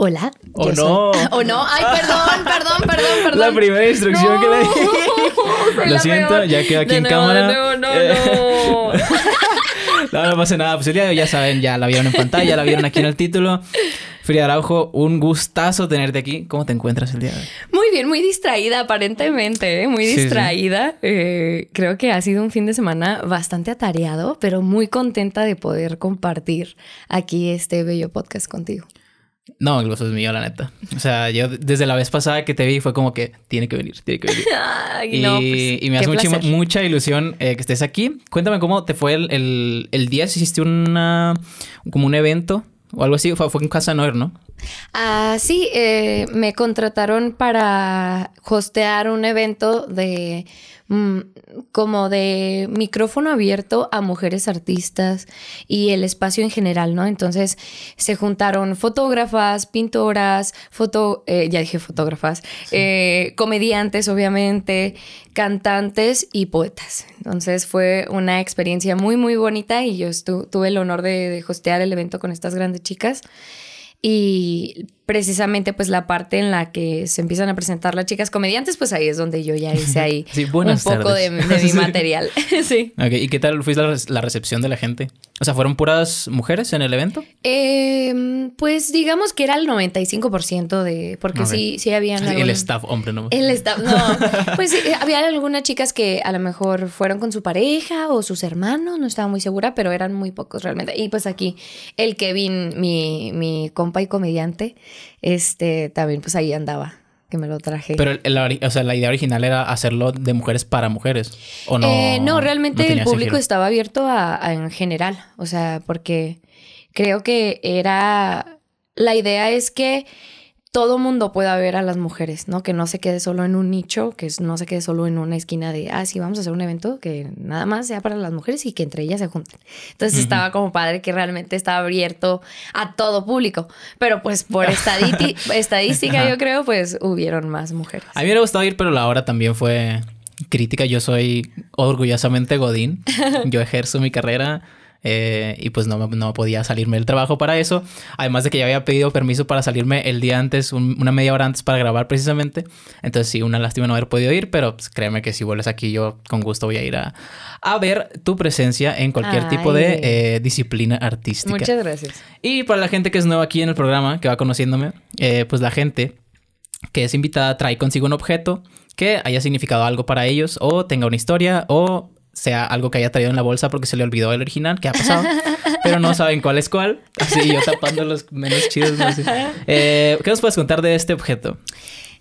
Hola. O no. O no. Ay, perdón, perdón, perdón, perdón. La primera instrucción que le dije. Lo siento, ya quedo aquí en nuevo, cámara. No, no, no. no, no pasa nada. Pues el día de hoy ya saben, ya la vieron en pantalla, la vieron aquí en el título. Frida Araujo, un gustazo tenerte aquí. ¿Cómo te encuentras el día de hoy? Muy bien, muy distraída aparentemente, ¿eh? muy distraída. Eh, creo que ha sido un fin de semana bastante atareado, pero muy contenta de poder compartir aquí este bello podcast contigo. No, el es mío, la neta. O sea, yo desde la vez pasada que te vi fue como que tiene que venir, tiene que venir. Pues, y, me hace mucha, ilusión eh, que estés aquí. Cuéntame cómo te fue el, día, si hiciste una, como un evento o algo así, fue, fue en Casa Noir, ¿no? Ah, sí, eh, me contrataron para hostear un evento de Mm, como de micrófono abierto a mujeres artistas y el espacio en general, ¿no? Entonces se juntaron fotógrafas, pintoras, foto, eh, ya dije fotógrafas, eh, comediantes, obviamente, cantantes y poetas. Entonces fue una experiencia muy, muy bonita y yo tuve el honor de, de hostear el evento con estas grandes chicas. Y precisamente pues la parte en la que se empiezan a presentar las chicas comediantes, pues ahí es donde yo ya hice ahí un poco de, mi material. sí. ¿Y qué tal fue la, recepción de la gente? O sea, ¿fueron puras mujeres en el evento? Eh, pues digamos que era el 95% de... Porque sí, sí había... el staff, hombre, ¿no? El staff, no. pues eh, había algunas chicas que a lo mejor fueron con su pareja o sus hermanos, no estaba muy segura, pero eran muy pocos realmente. Y pues aquí el Kevin, mi, mi compa y comediante, este, también pues ahí andaba que me lo traje. Pero o sea, la idea original era hacerlo de mujeres para mujeres, ¿o no? Eh, no, realmente el público estaba abierto a, en general, o sea, porque creo que era... La idea es que todo mundo pueda ver a las mujeres, ¿no? Que no se quede solo en un nicho, que no se quede solo en una esquina de, ah, sí, vamos a hacer un evento que nada más sea para las mujeres y que entre ellas se junten. Entonces estaba como padre que realmente estaba abierto a todo público, pero pues por estadística yo creo, pues hubieron más mujeres. A mí me hubiera gustado ir, pero la hora también fue crítica. Yo soy orgullosamente Godín, yo ejerzo mi carrera eh, y pues no, podía salirme del trabajo para eso. Además de que ya había pedido permiso para salirme el día antes, una media hora antes para grabar precisamente. Entonces sí, una lástima no haber podido ir, pero pues, créeme que si vuelves aquí yo con gusto voy a ir a, ver tu presencia en cualquier tipo de eh, disciplina artística. Muchas gracias. Y para la gente que es nueva aquí en el programa, que va conociéndome, eh, pues la gente que es invitada trae consigo un objeto que haya significado algo para ellos o tenga una historia o sea algo que haya traído en la bolsa porque se le olvidó el original, que ha pasado, pero no saben cuál es cuál. Así yo tapando los menos chidos. Eh, ¿Qué nos puedes contar de este objeto?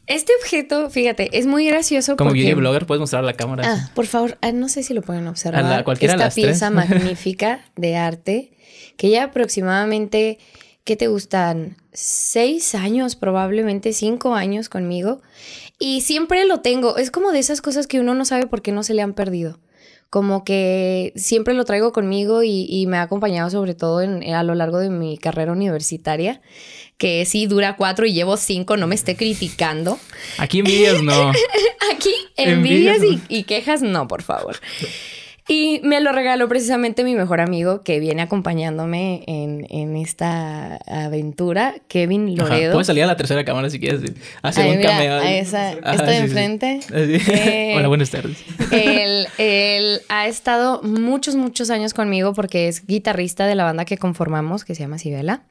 Este objeto, fíjate, es muy gracioso. Como beauty blogger, puedes mostrar la cámara. Ah, por favor, ah, no sé si lo pueden observar. Esta pieza magnífica de arte que ya aproximadamente, ¿qué te gustan? Seis años, probablemente cinco años conmigo. Y siempre lo tengo. Es como de esas cosas que uno no sabe por qué no se le han perdido como que siempre lo traigo conmigo y, me ha acompañado sobre todo en, eh, a lo largo de mi carrera universitaria, que sí dura cuatro y llevo cinco, no me esté criticando. Aquí envidias no. Aquí envidias, y, y quejas no, por favor. Y me lo regaló precisamente mi mejor amigo que viene acompañándome en, esta aventura, Kevin Loredo. salir a la tercera cámara si quieres mira, A esa, esta de enfrente. Eh, Hola, buenas tardes. Él, ha estado muchos, muchos años conmigo porque es guitarrista de la banda que conformamos, que se llama Sibela.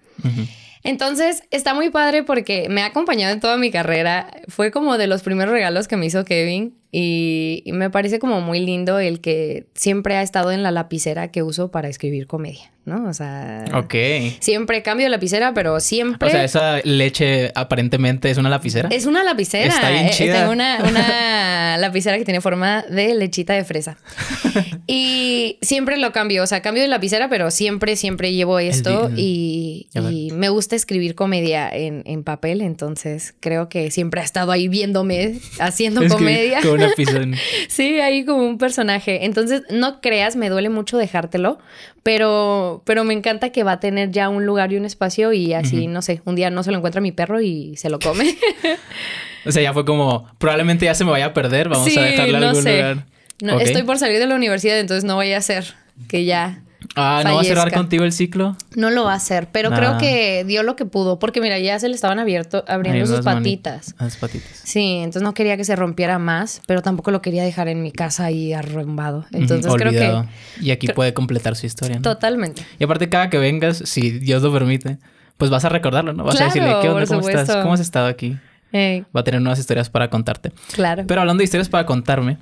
Entonces, está muy padre porque me ha acompañado en toda mi carrera. Fue como de los primeros regalos que me hizo Kevin y, me parece como muy lindo el que siempre ha estado en la lapicera que uso para escribir comedia. ¿no? O sea. Ok. Siempre cambio lapicera, pero siempre. O sea, esa leche aparentemente es una lapicera. Es una lapicera. Está bien eh, una, lapicera que tiene forma de lechita de fresa. y siempre lo cambio. O sea, cambio de lapicera, pero siempre, siempre llevo esto. Y, me gusta escribir comedia en, papel. Entonces creo que siempre ha estado ahí viéndome haciendo comedia. sí, ahí como un personaje. Entonces, no creas, me duele mucho dejártelo pero, pero me encanta que va a tener ya un lugar y un espacio y así, no sé, un día no se lo encuentra mi perro y se lo come. o sea, ya fue como, probablemente ya se me vaya a perder, vamos a dejarla en no algún sé. lugar. No, Estoy por salir de la universidad, entonces no voy a hacer que ya Ah, ¿no va a cerrar contigo el ciclo? No lo va a hacer, pero creo ah. que dio lo que pudo, porque mira, ya se le estaban abierto, abriendo sus patitas. Las patitas. Sí, entonces no quería que se rompiera más, pero tampoco lo quería dejar en mi casa ahí arrumbado. Entonces creo que... Y aquí puede completar su historia. ¿no? Totalmente. Y aparte cada que vengas, si Dios lo permite, pues vas a recordarlo, ¿no? Vas a decirle, ¿qué onda? ¿Cómo estás? ¿Cómo has estado aquí? Va a tener nuevas historias para contarte. Claro. Pero hablando de historias para contarme,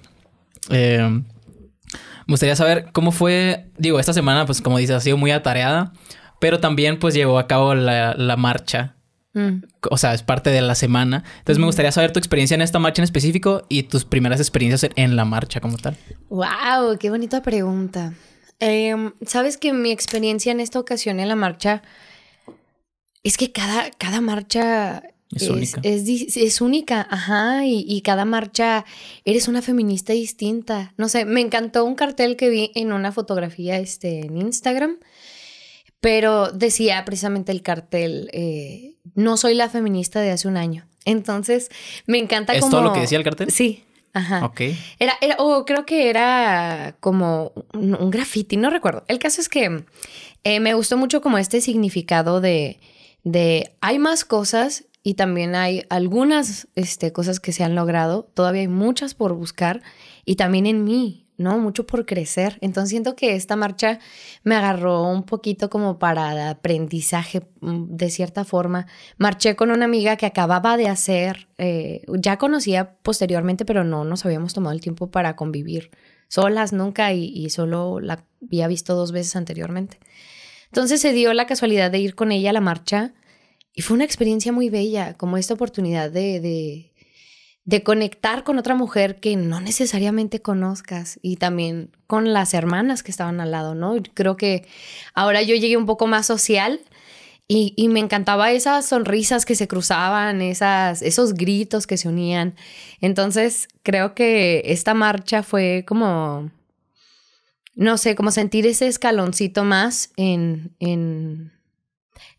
eh, me gustaría saber cómo fue, digo, esta semana, pues como dices, ha sido muy atareada, pero también pues llevó a cabo la, marcha. Mm. O sea, es parte de la semana. Entonces me mm. gustaría saber tu experiencia en esta marcha en específico y tus primeras experiencias en la marcha como tal. ¡Wow! ¡Qué bonita pregunta! Em, Sabes que mi experiencia en esta ocasión en la marcha es que cada, cada marcha es, única. Es, única, ajá, y, cada marcha eres una feminista distinta. No sé, me encantó un cartel que vi en una fotografía este, en Instagram, pero decía precisamente el cartel, eh, no soy la feminista de hace un año. Entonces, me encanta ¿Es todo lo que decía el cartel? Sí, Ajá. Ok. Era, o creo que era como un, graffiti, no recuerdo. El caso es que eh, me gustó mucho como este significado de, de hay más cosas y también hay algunas este, cosas que se han logrado, todavía hay muchas por buscar y también en mí, ¿no? Mucho por crecer. Entonces siento que esta marcha me agarró un poquito como para aprendizaje mm, de cierta forma. Marché con una amiga que acababa de hacer, eh, ya conocía posteriormente, pero no nos habíamos tomado el tiempo para convivir solas nunca y, y solo la había visto dos veces anteriormente. Entonces se dio la casualidad de ir con ella a la marcha y fue una experiencia muy bella, como esta oportunidad de, conectar con otra mujer que no necesariamente conozcas y también con las hermanas que estaban al lado, ¿no? Creo que ahora yo llegué un poco más social y, me encantaba esas sonrisas que se cruzaban, esas, esos gritos que se unían. Entonces, creo que esta marcha fue como, no sé, como sentir ese escaloncito más en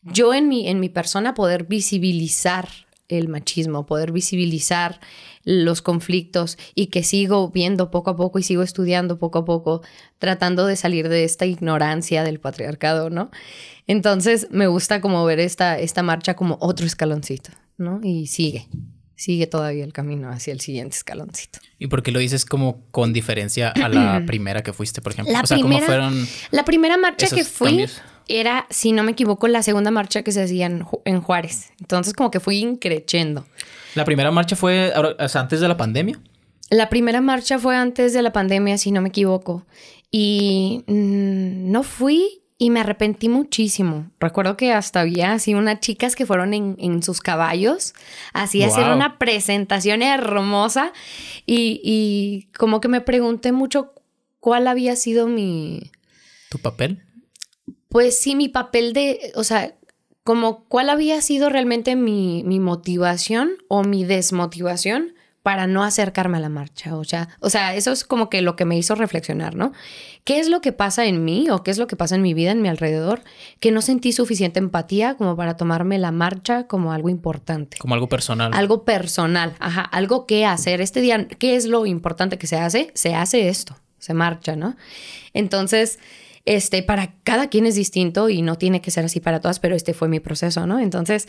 yo en mi, en mi persona poder visibilizar el machismo, poder visibilizar los conflictos y que sigo viendo poco a poco y sigo estudiando poco a poco, tratando de salir de esta ignorancia del patriarcado, ¿no? Entonces me gusta como ver esta, esta marcha como otro escaloncito, ¿no? Y sigue, sigue todavía el camino hacia el siguiente escaloncito. ¿Y por qué lo dices como con diferencia a la primera que fuiste, por ejemplo? La primera, La primera marcha que fui era, si no me equivoco, la segunda marcha que se hacían en, Juárez. Entonces, como que fui increchendo. ¿La primera marcha fue antes de la pandemia? La primera marcha fue antes de la pandemia, si no me equivoco. Y mm, no fui y me arrepentí muchísimo. Recuerdo que hasta había así unas chicas que fueron en, sus caballos, así hacer una presentación hermosa y, y, como que me pregunté mucho cuál había sido mi... ¿Tu papel? pues sí, mi papel de, o sea, como cuál había sido realmente mi, motivación o mi desmotivación para no acercarme a la marcha. O sea, o sea, eso es como que lo que me hizo reflexionar, ¿no? ¿Qué es lo que pasa en mí o qué es lo que pasa en mi vida, en mi alrededor, que no sentí suficiente empatía como para tomarme la marcha como algo importante? Como algo personal. Algo personal, ajá, algo que hacer. Este día, ¿qué es lo importante que se hace? Se hace esto, se marcha, ¿no? Entonces, este, para cada quien es distinto y no tiene que ser así para todas, pero este fue mi proceso, ¿no? Entonces,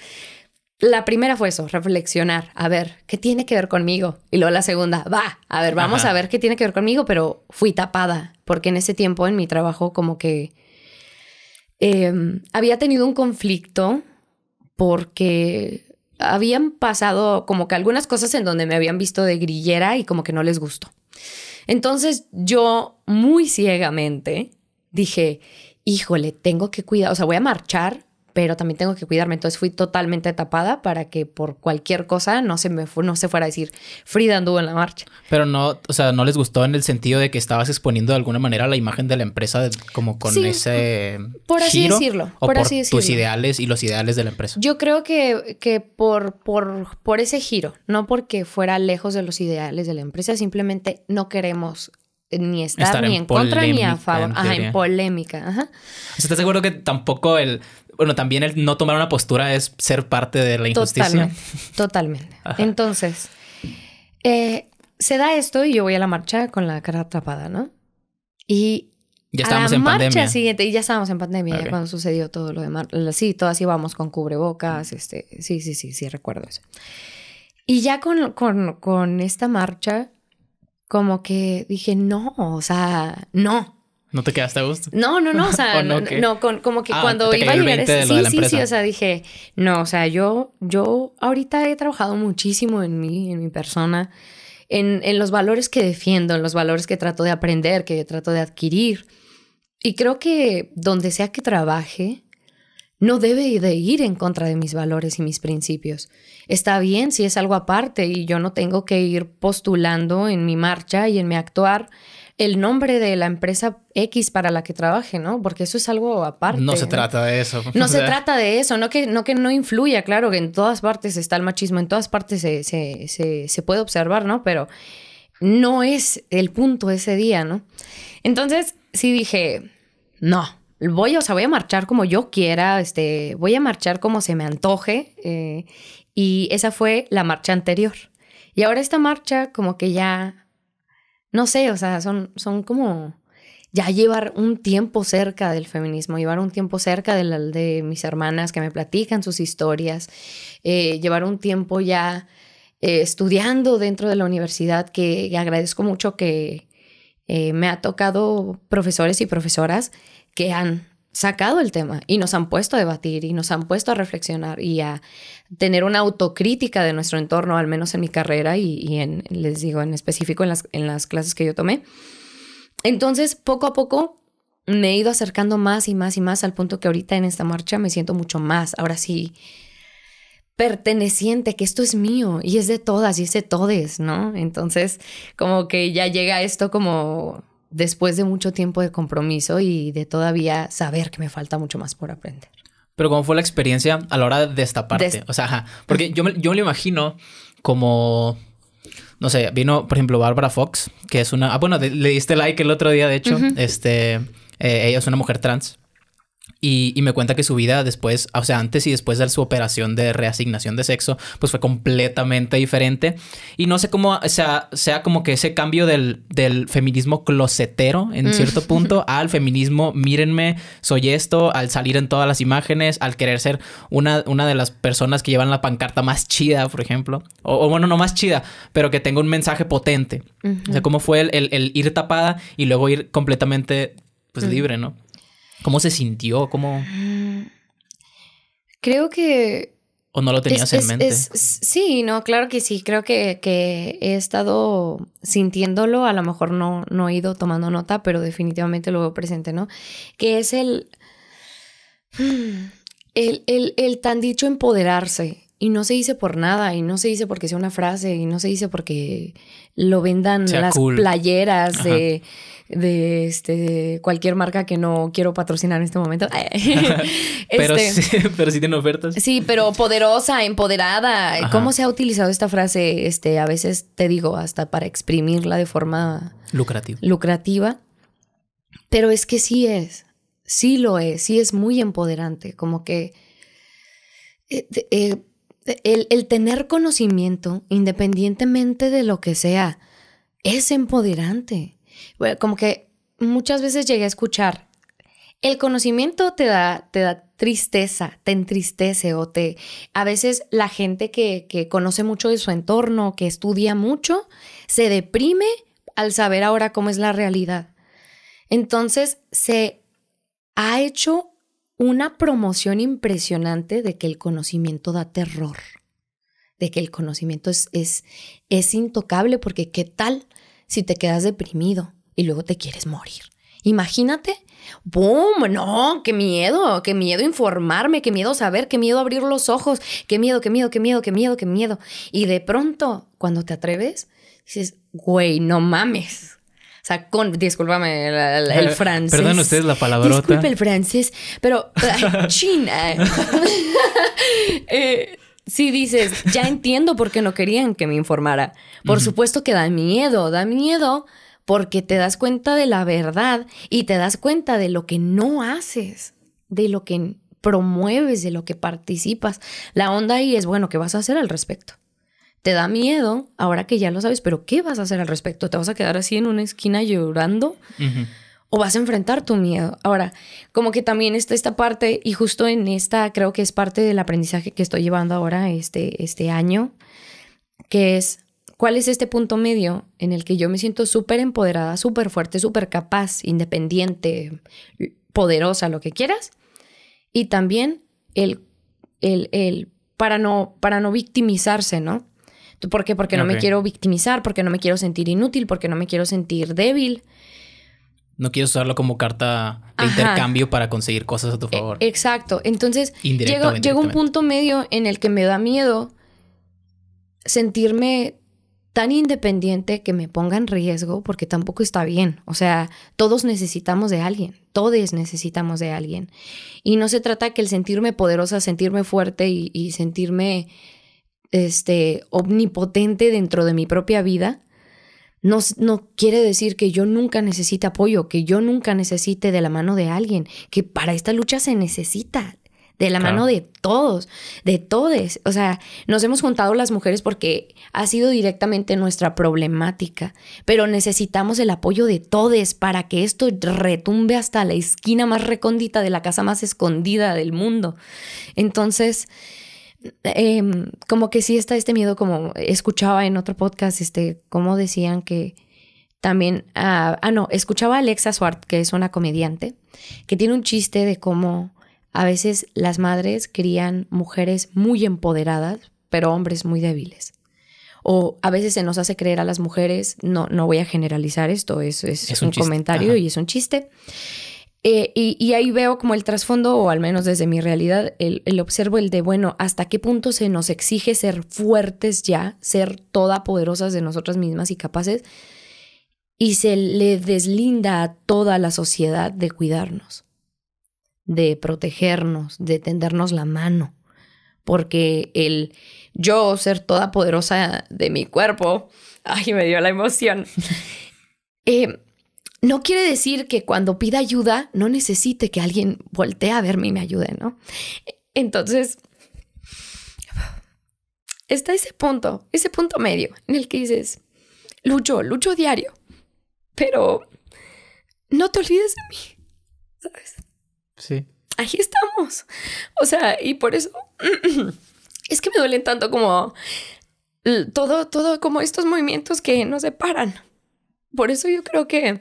la primera fue eso, reflexionar, a ver, ¿qué tiene que ver conmigo? Y luego la segunda, va, a ver, vamos a ver qué tiene que ver conmigo, pero fui tapada, porque en ese tiempo en mi trabajo como que em, había tenido un conflicto porque habían pasado como que algunas cosas en donde me habían visto de grillera y como que no les gustó. Entonces yo muy ciegamente dije, híjole, tengo que cuidar, o sea, voy a marchar, pero también tengo que cuidarme. Entonces fui totalmente tapada para que por cualquier cosa no se me no se fuera a decir Frida anduvo en la marcha. Pero no, o sea, no les gustó en el sentido de que estabas exponiendo de alguna manera la imagen de la empresa como con ese por así decirlo, por, así decirlo. tus ideales y los ideales de la empresa. Yo creo que, que por, por, por ese giro, no porque fuera lejos de los ideales de la empresa, simplemente no queremos ni estar, ni en, contra ni a favor. En ajá, en polémica. Ajá. ¿Estás seguro que tampoco el. Bueno, también el no tomar una postura es ser parte de la injusticia? Totalmente. totalmente. Entonces, eh, se da esto y yo voy a la marcha con la cara atrapada, ¿no? Y. Ya estábamos a la en marcha pandemia. siguiente, y ya estábamos en pandemia, cuando sucedió todo lo demás. Sí, todas íbamos con cubrebocas, este, sí, sí, sí, sí, recuerdo eso. Y ya con, con esta marcha, como que dije, no, o sea, no. ¿No te quedaste a gusto? No, no, no, o sea, no, como que ah, cuando iba a llegar ese, sí, sí, sí, o sea, dije, no, o sea, yo, yo ahorita he trabajado muchísimo en mí, en mi persona, en, en los valores que defiendo, en los valores que trato de aprender, que trato de adquirir. Y creo que donde sea que trabaje, no debe de ir en contra de mis valores y mis principios. Está bien si es algo aparte y yo no tengo que ir postulando en mi marcha y en mi actuar el nombre de la empresa X para la que trabaje, ¿no? Porque eso es algo aparte. No se trata de eso. No se trata de eso, no que no, que no influya, claro, que en todas partes está el machismo, en todas partes se, se puede observar, ¿no? Pero no es el punto ese día, ¿no? Entonces, sí dije, no, voy, o voy a marchar como yo quiera, este, voy a marchar como se me antoje. Eh, y esa fue la marcha anterior. Y ahora esta marcha como que ya, no sé, o sea, son, son como ya llevar un tiempo cerca del feminismo, llevar un tiempo cerca de, mis hermanas que me platican sus historias, eh, llevar un tiempo ya eh, estudiando dentro de la universidad, que agradezco mucho que me ha tocado profesores y profesoras que han sacado el tema y nos han puesto a debatir y nos han puesto a reflexionar y a tener una autocrítica de nuestro entorno, al menos en mi carrera y, en, les digo, en específico en las, en las clases que yo tomé. Entonces, poco a poco me he ido acercando más y más y más al punto que ahorita en esta marcha me siento mucho más, ahora sí, perteneciente, que esto es mío y es de todas y es de todes, ¿no? Entonces, como que ya llega esto como después de mucho tiempo de compromiso y de todavía saber que me falta mucho más por aprender. Pero ¿cómo fue la experiencia a la hora de esta parte? o sea, porque yo me, yo lo imagino como, no sé, vino, por ejemplo, Bárbara Fox, que es una, ah, bueno, le diste like el otro día, de hecho, este, eh, ella es una mujer trans. Y, me cuenta que su vida después, o sea, antes y después de su operación de reasignación de sexo, pues fue completamente diferente. Y no sé cómo sea, sea como que ese cambio del, feminismo closetero, en mm. cierto punto, al feminismo, mírenme, soy esto, al salir en todas las imágenes, al querer ser una, una de las personas que llevan la pancarta más chida, por ejemplo. O, bueno, no más chida, pero que tenga un mensaje potente. O sea, cómo fue el, ir tapada y luego ir completamente, pues, mm. libre, ¿no? ¿Cómo se sintió? ¿Cómo...? Creo que... ¿O no lo tenías en mente? sí, no, claro que sí. Creo que, he estado sintiéndolo. A lo mejor no, no he ido tomando nota, pero definitivamente lo veo presente, ¿no? Que es el... El, tan dicho empoderarse. Y no se dice por nada, y no se dice porque sea una frase, y no se dice porque lo vendan las playeras de de este, cualquier marca que no quiero patrocinar en este momento. Este, pero, sí, pero tiene ofertas. Sí, pero poderosa, empoderada. ¿Cómo se ha utilizado esta frase? Este, a veces te digo, hasta para exprimirla de forma lucrativa. lucrativa. Pero es que sí es, sí lo es, sí es muy empoderante, como que... Eh, eh, el, tener conocimiento, independientemente de lo que sea, es empoderante como que muchas veces llegué a escuchar, el conocimiento te da, te da tristeza, te entristece o te... A veces la gente que, que conoce mucho de su entorno, que estudia mucho, se deprime al saber ahora cómo es la realidad. Entonces se ha hecho una promoción impresionante de que el conocimiento da terror, de que el conocimiento es, es, es intocable, porque ¿qué tal si te quedas deprimido y luego te quieres morir. Imagínate, ¡boom! No, qué miedo, qué miedo informarme, qué miedo saber, qué miedo abrir los ojos, qué miedo, qué miedo, qué miedo, qué miedo, qué miedo. Y de pronto, cuando te atreves, dices, güey, no mames. O sea, con, discúlpame, el, francés. Perdón ustedes la palabrota. Disculpe el francés, pero China. eh, si dices, ya entiendo por qué no querían que me informara. Por supuesto que da miedo, da miedo porque te das cuenta de la verdad y te das cuenta de lo que no haces, de lo que promueves, de lo que participas. La onda ahí es, bueno, ¿qué vas a hacer al respecto? Te da miedo ahora que ya lo sabes, pero ¿qué vas a hacer al respecto? ¿Te vas a quedar así en una esquina llorando? o vas a enfrentar tu miedo. Ahora, como que también está esta parte, y justo en esta creo que es parte del aprendizaje que estoy llevando ahora este, este año, que es cuál es este punto medio en el que yo me siento súper empoderada, súper fuerte, súper capaz, independiente, poderosa, lo que quieras. Y también el, el, para, no, para no victimizarse, ¿no? ¿Por qué? Porque no me quiero victimizar, porque no me quiero sentir inútil, porque no me quiero sentir débil. No quieres usarlo como carta de intercambio para conseguir cosas a tu e- favor. exacto. Entonces, llego, llega un punto medio en el que me da miedo sentirme tan independiente que me ponga en riesgo porque tampoco está bien. O sea, todos necesitamos de alguien, todos necesitamos de alguien. Y no se trata que el sentirme poderosa, sentirme fuerte y, y sentirme este, omnipotente dentro de mi propia vida no, no, quiere decir que yo nunca necesite apoyo, que yo nunca necesite de la mano de alguien, que para esta lucha se necesita de la mano de todos, de todes. O sea, nos hemos juntado las mujeres porque ha sido directamente nuestra problemática, pero necesitamos el apoyo de todes para que esto retumbe hasta la esquina más recóndita de la casa más escondida del mundo. Entonces, Em, como que sí está este miedo, como escuchaba en otro podcast, este, como decían que también, ah, ah, no, escuchaba a Alexa Swart, que es una comediante, que tiene un chiste de cómo a veces las madres crían mujeres muy empoderadas, pero hombres muy débiles. O a veces se nos hace creer a las mujeres, no, no voy a generalizar esto, es, es, un, comentario y es un chiste, eh, y, ahí veo como el trasfondo, o al menos desde mi realidad, el, observo el de, bueno, hasta qué punto se nos exige ser fuertes ya, ser todopoderosas de nosotras mismas y capaces, y se le deslinda a toda la sociedad de cuidarnos, de protegernos, de tendernos la mano, porque el yo ser poderosa de mi cuerpo, ay, me dio la emoción. eh, no quiere decir que cuando pida ayuda no necesite que alguien voltee a verme y me ayude, ¿no? Entonces, está ese punto, ese punto medio en el que dices, lucho, lucho diario, pero no te olvides de mí, ¿sabes? Sí. Ahí estamos. O sea, y por eso es que me duelen tanto como todo, todo como estos movimientos que nos separan por eso yo creo que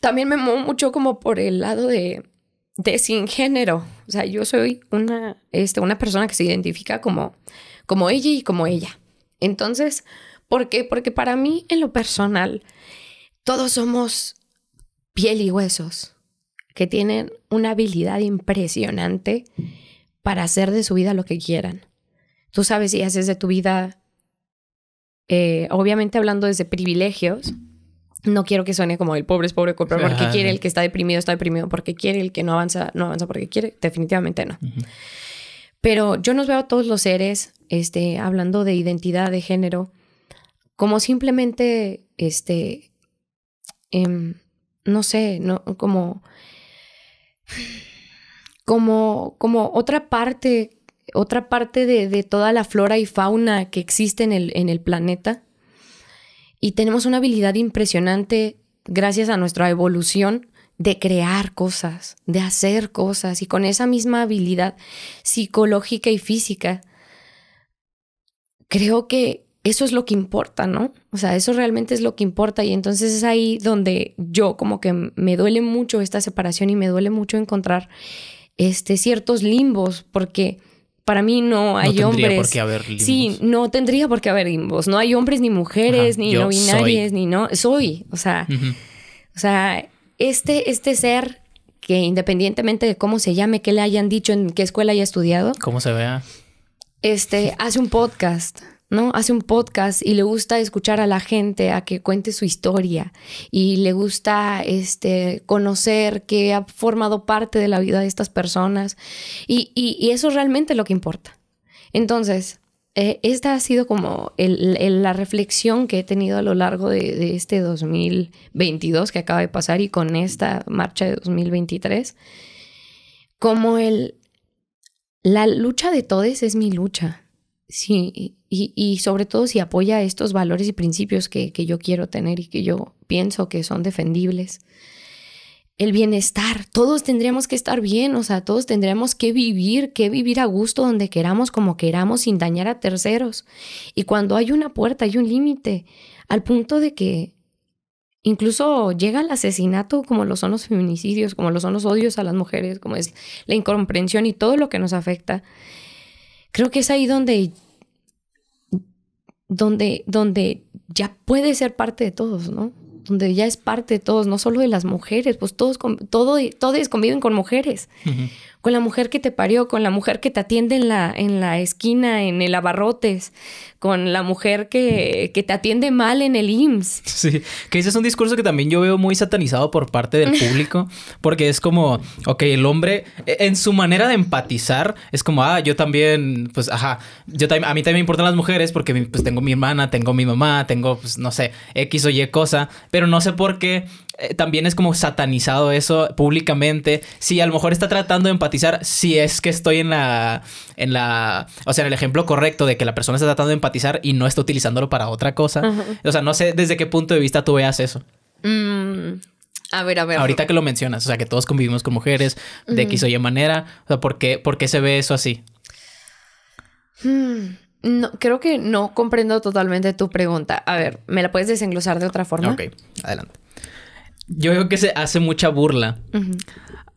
también me muevo mucho como por el lado de, de sin género. O sea, yo soy una, este, una persona que se identifica como, como ella y como ella. Entonces, ¿por qué? Porque para mí, en lo personal, todos somos piel y huesos que tienen una habilidad impresionante para hacer de su vida lo que quieran. Tú sabes si haces de tu vida, eh, obviamente hablando desde privilegios, no quiero que suene como el pobre es pobre, porque quiere, el que está deprimido está deprimido porque quiere, el que no avanza, no avanza porque quiere, definitivamente no. Pero yo nos veo a todos los seres, este, hablando de identidad, de género, como simplemente, este, em, no sé, no, como, como, como otra parte, otra parte de, de toda la flora y fauna que existe en en el planeta y tenemos una habilidad impresionante gracias a nuestra evolución de crear cosas, de hacer cosas y con esa misma habilidad psicológica y física. Creo que eso es lo que importa, ¿no? O sea, eso realmente es lo que importa y entonces es ahí donde yo como que me duele mucho esta separación y me duele mucho encontrar este ciertos limbos porque para mí no hay no hombres. Por qué haber limbos. Sí, no tendría por qué haber limbos. No hay hombres ni mujeres, ni no binarias, ni no. Soy. O sea, o sea, este, este ser que independientemente de cómo se llame, qué le hayan dicho, en qué escuela haya estudiado. Cómo se vea. Este, hace un podcast. ¿no? Hace un podcast y le gusta escuchar a la gente a que cuente su historia y le gusta este, conocer que ha formado parte de la vida de estas personas y, eso es realmente lo que importa. Entonces, eh, esta ha sido como la reflexión que he tenido a lo largo de, este 2022 que acaba de pasar y con esta marcha de 2023, como el, la lucha de todos es mi lucha Sí, y, y, sobre todo si apoya estos valores y principios que, que yo quiero tener y que yo pienso que son defendibles. El bienestar, todos tendríamos que estar bien, o sea, todos tendríamos que vivir, que vivir a gusto donde queramos, como queramos, sin dañar a terceros. Y cuando hay una puerta, hay un límite, al punto de que incluso llega el asesinato, como lo son los feminicidios, como lo son los odios a las mujeres, como es la incomprensión y todo lo que nos afecta creo que es ahí donde, donde, donde ya puede ser parte de todos, ¿no? Donde ya es parte de todos, no solo de las mujeres, pues todos, todos conviven con mujeres con la mujer que te parió, con la mujer que te atiende en la, en la esquina, en el abarrotes, con la mujer que, te atiende mal en el IMSS. Sí, que ese es un discurso que también yo veo muy satanizado por parte del público, porque es como, ok, el hombre, e, en su manera de empatizar, es como, ah, yo también, pues, ajá, yo a mí también me importan las mujeres porque pues tengo mi hermana, tengo mi mamá, tengo, pues, no sé, X o Y cosa, pero no sé por qué eh, también es como satanizado eso públicamente. Sí, a lo mejor está tratando de empatizar si es que estoy en la, en la, o sea, en el ejemplo correcto de que la persona está tratando de empatizar y no está utilizándolo para otra cosa. O sea, no sé desde qué punto de vista tú veas eso. Mm, a ver, a ver. Ahorita que lo mencionas, o sea, que todos convivimos con mujeres de X o Y manera, o sea, ¿por qué, por se ve eso así? Mm, no, creo que no comprendo totalmente tu pregunta. A ver, ¿me la puedes desenglosar de otra forma? Ok, adelante yo creo que se hace mucha burla,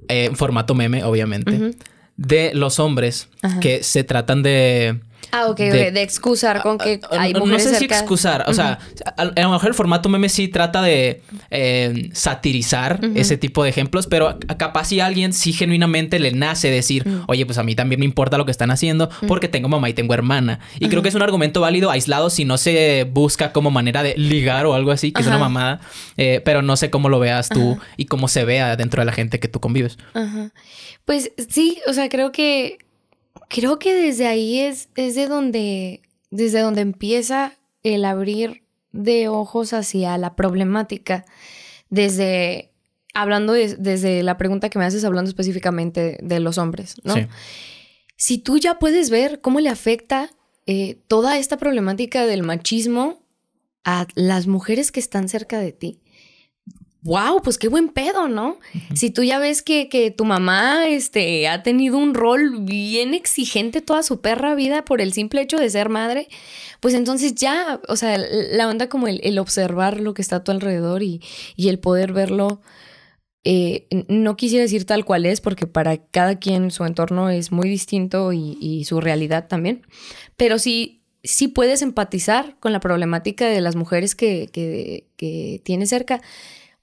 eh, en formato meme, obviamente, de los hombres que se tratan de Ah, ok, de, de excusar con que ah, ah, hay mujeres No sé si excusar, o sea, a, lo mejor el formato meme sí trata de em, satirizar ese tipo de ejemplos, pero capaz si alguien sí genuinamente le nace decir, mm. oye, pues a mí también me importa lo que están haciendo mm. porque tengo mamá y tengo hermana. Y creo que es un argumento válido aislado si no se busca como manera de ligar o algo así, que es una mamada, eh, pero no sé cómo lo veas tú y cómo se vea dentro de la gente que tú convives. Pues sí, o sea, creo que creo que desde ahí es, es de donde, desde donde empieza el abrir de ojos hacia la problemática. Desde, hablando desde la pregunta que me haces, hablando específicamente de, los hombres, ¿no? Si tú ya puedes ver cómo le afecta eh, toda esta problemática del machismo a las mujeres que están cerca de ti, wow, pues qué buen pedo, ¿no? Si tú ya ves que, tu mamá este, ha tenido un rol bien exigente toda su perra vida por el simple hecho de ser madre, pues entonces ya, o sea, la onda como el, observar lo que está a tu alrededor y, el poder verlo. Eh, no quisiera decir tal cual es, porque para cada quien su entorno es muy distinto y, su realidad también, pero sí puedes empatizar con la problemática de las mujeres que, que, que tienes cerca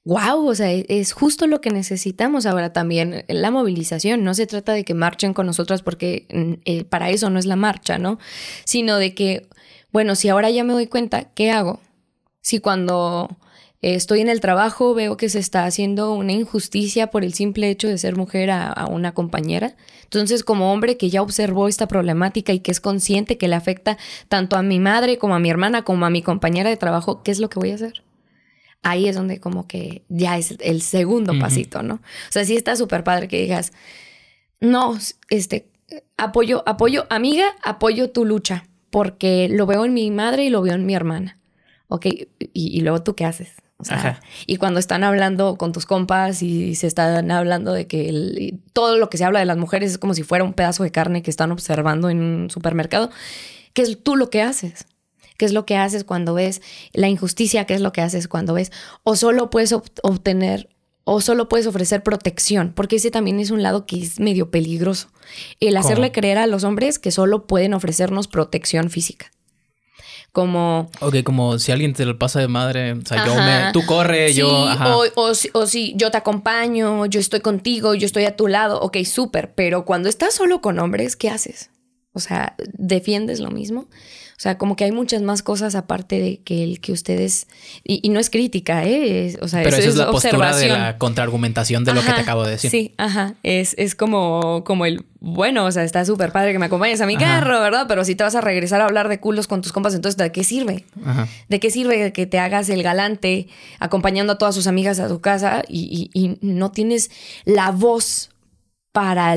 wow, o sea, e-, es justo lo que necesitamos ahora también, eh, la movilización, no se trata de que marchen con nosotras porque mm, eh, para eso no es la marcha, ¿no? Sino de que, bueno, si ahora ya me doy cuenta, ¿qué hago? Si cuando eh, estoy en el trabajo veo que se está haciendo una injusticia por el simple hecho de ser mujer a una compañera, entonces como hombre que ya observó esta problemática y que es consciente que le afecta tanto a mi madre como a mi hermana como a mi compañera de trabajo, ¿qué es lo que voy a hacer? ahí es donde como que ya es el segundo pasito, ¿no? O sea, si está súper padre que digas, no, este, apoyo, apoyo, amiga, apoyo tu lucha, porque lo veo en mi madre y lo veo en mi hermana, ¿ok? Y, luego tú qué haces. O sea, y cuando están hablando con tus compas y se están hablando de que todo lo que se habla de las mujeres es como si fuera un pedazo de carne que están observando en un supermercado, que es tú lo que haces. ¿Qué es lo que haces cuando ves la injusticia? ¿Qué es lo que haces cuando ves? O solo puedes obtener o solo puedes ofrecer protección, porque ese también es un lado que es medio peligroso. El hacerle creer a los hombres que solo pueden ofrecernos protección física. Como. Ok, como si alguien te lo pasa de madre. O sea, yo me. Tú corre, yo. O, o si yo te acompaño, yo estoy contigo, yo estoy a tu lado. Ok, súper. Pero cuando estás solo con hombres, ¿qué haces? O sea, ¿defiendes lo mismo? O sea, como que hay muchas más cosas aparte de que el que ustedes. Y, no es crítica, ¿eh? o sea, Pero esa es, la postura de la contraargumentación de lo que te acabo de decir. Sí, ajá. Es, como, como el. Bueno, o sea, está súper padre que me acompañes a mi carro, ¿verdad? Pero si te vas a regresar a hablar de culos con tus compas, entonces, ¿de qué sirve? ¿De qué sirve que te hagas el galante acompañando a todas sus amigas a tu casa y, y, y no tienes la voz para,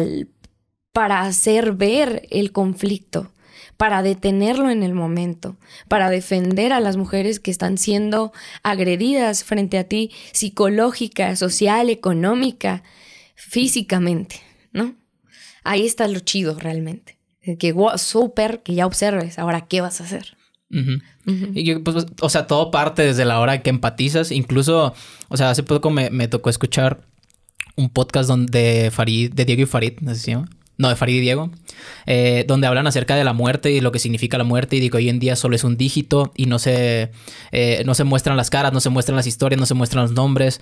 para hacer ver el conflicto? para detenerlo en el momento, para defender a las mujeres que están siendo agredidas frente a ti psicológica, social, económica, físicamente, ¿no? Ahí está lo chido realmente. Que super, súper que ya observes, ahora qué vas a hacer. Y pues, o sea, todo parte desde la hora que empatizas. Incluso, o sea, hace poco me, tocó escuchar un podcast donde Farid, de Diego y Farid, ¿no se llama? no, de Farid y Diego, eh, donde hablan acerca de la muerte y lo que significa la muerte y digo, hoy en día solo es un dígito y no se, eh, no se muestran las caras, no se muestran las historias, no se muestran los nombres,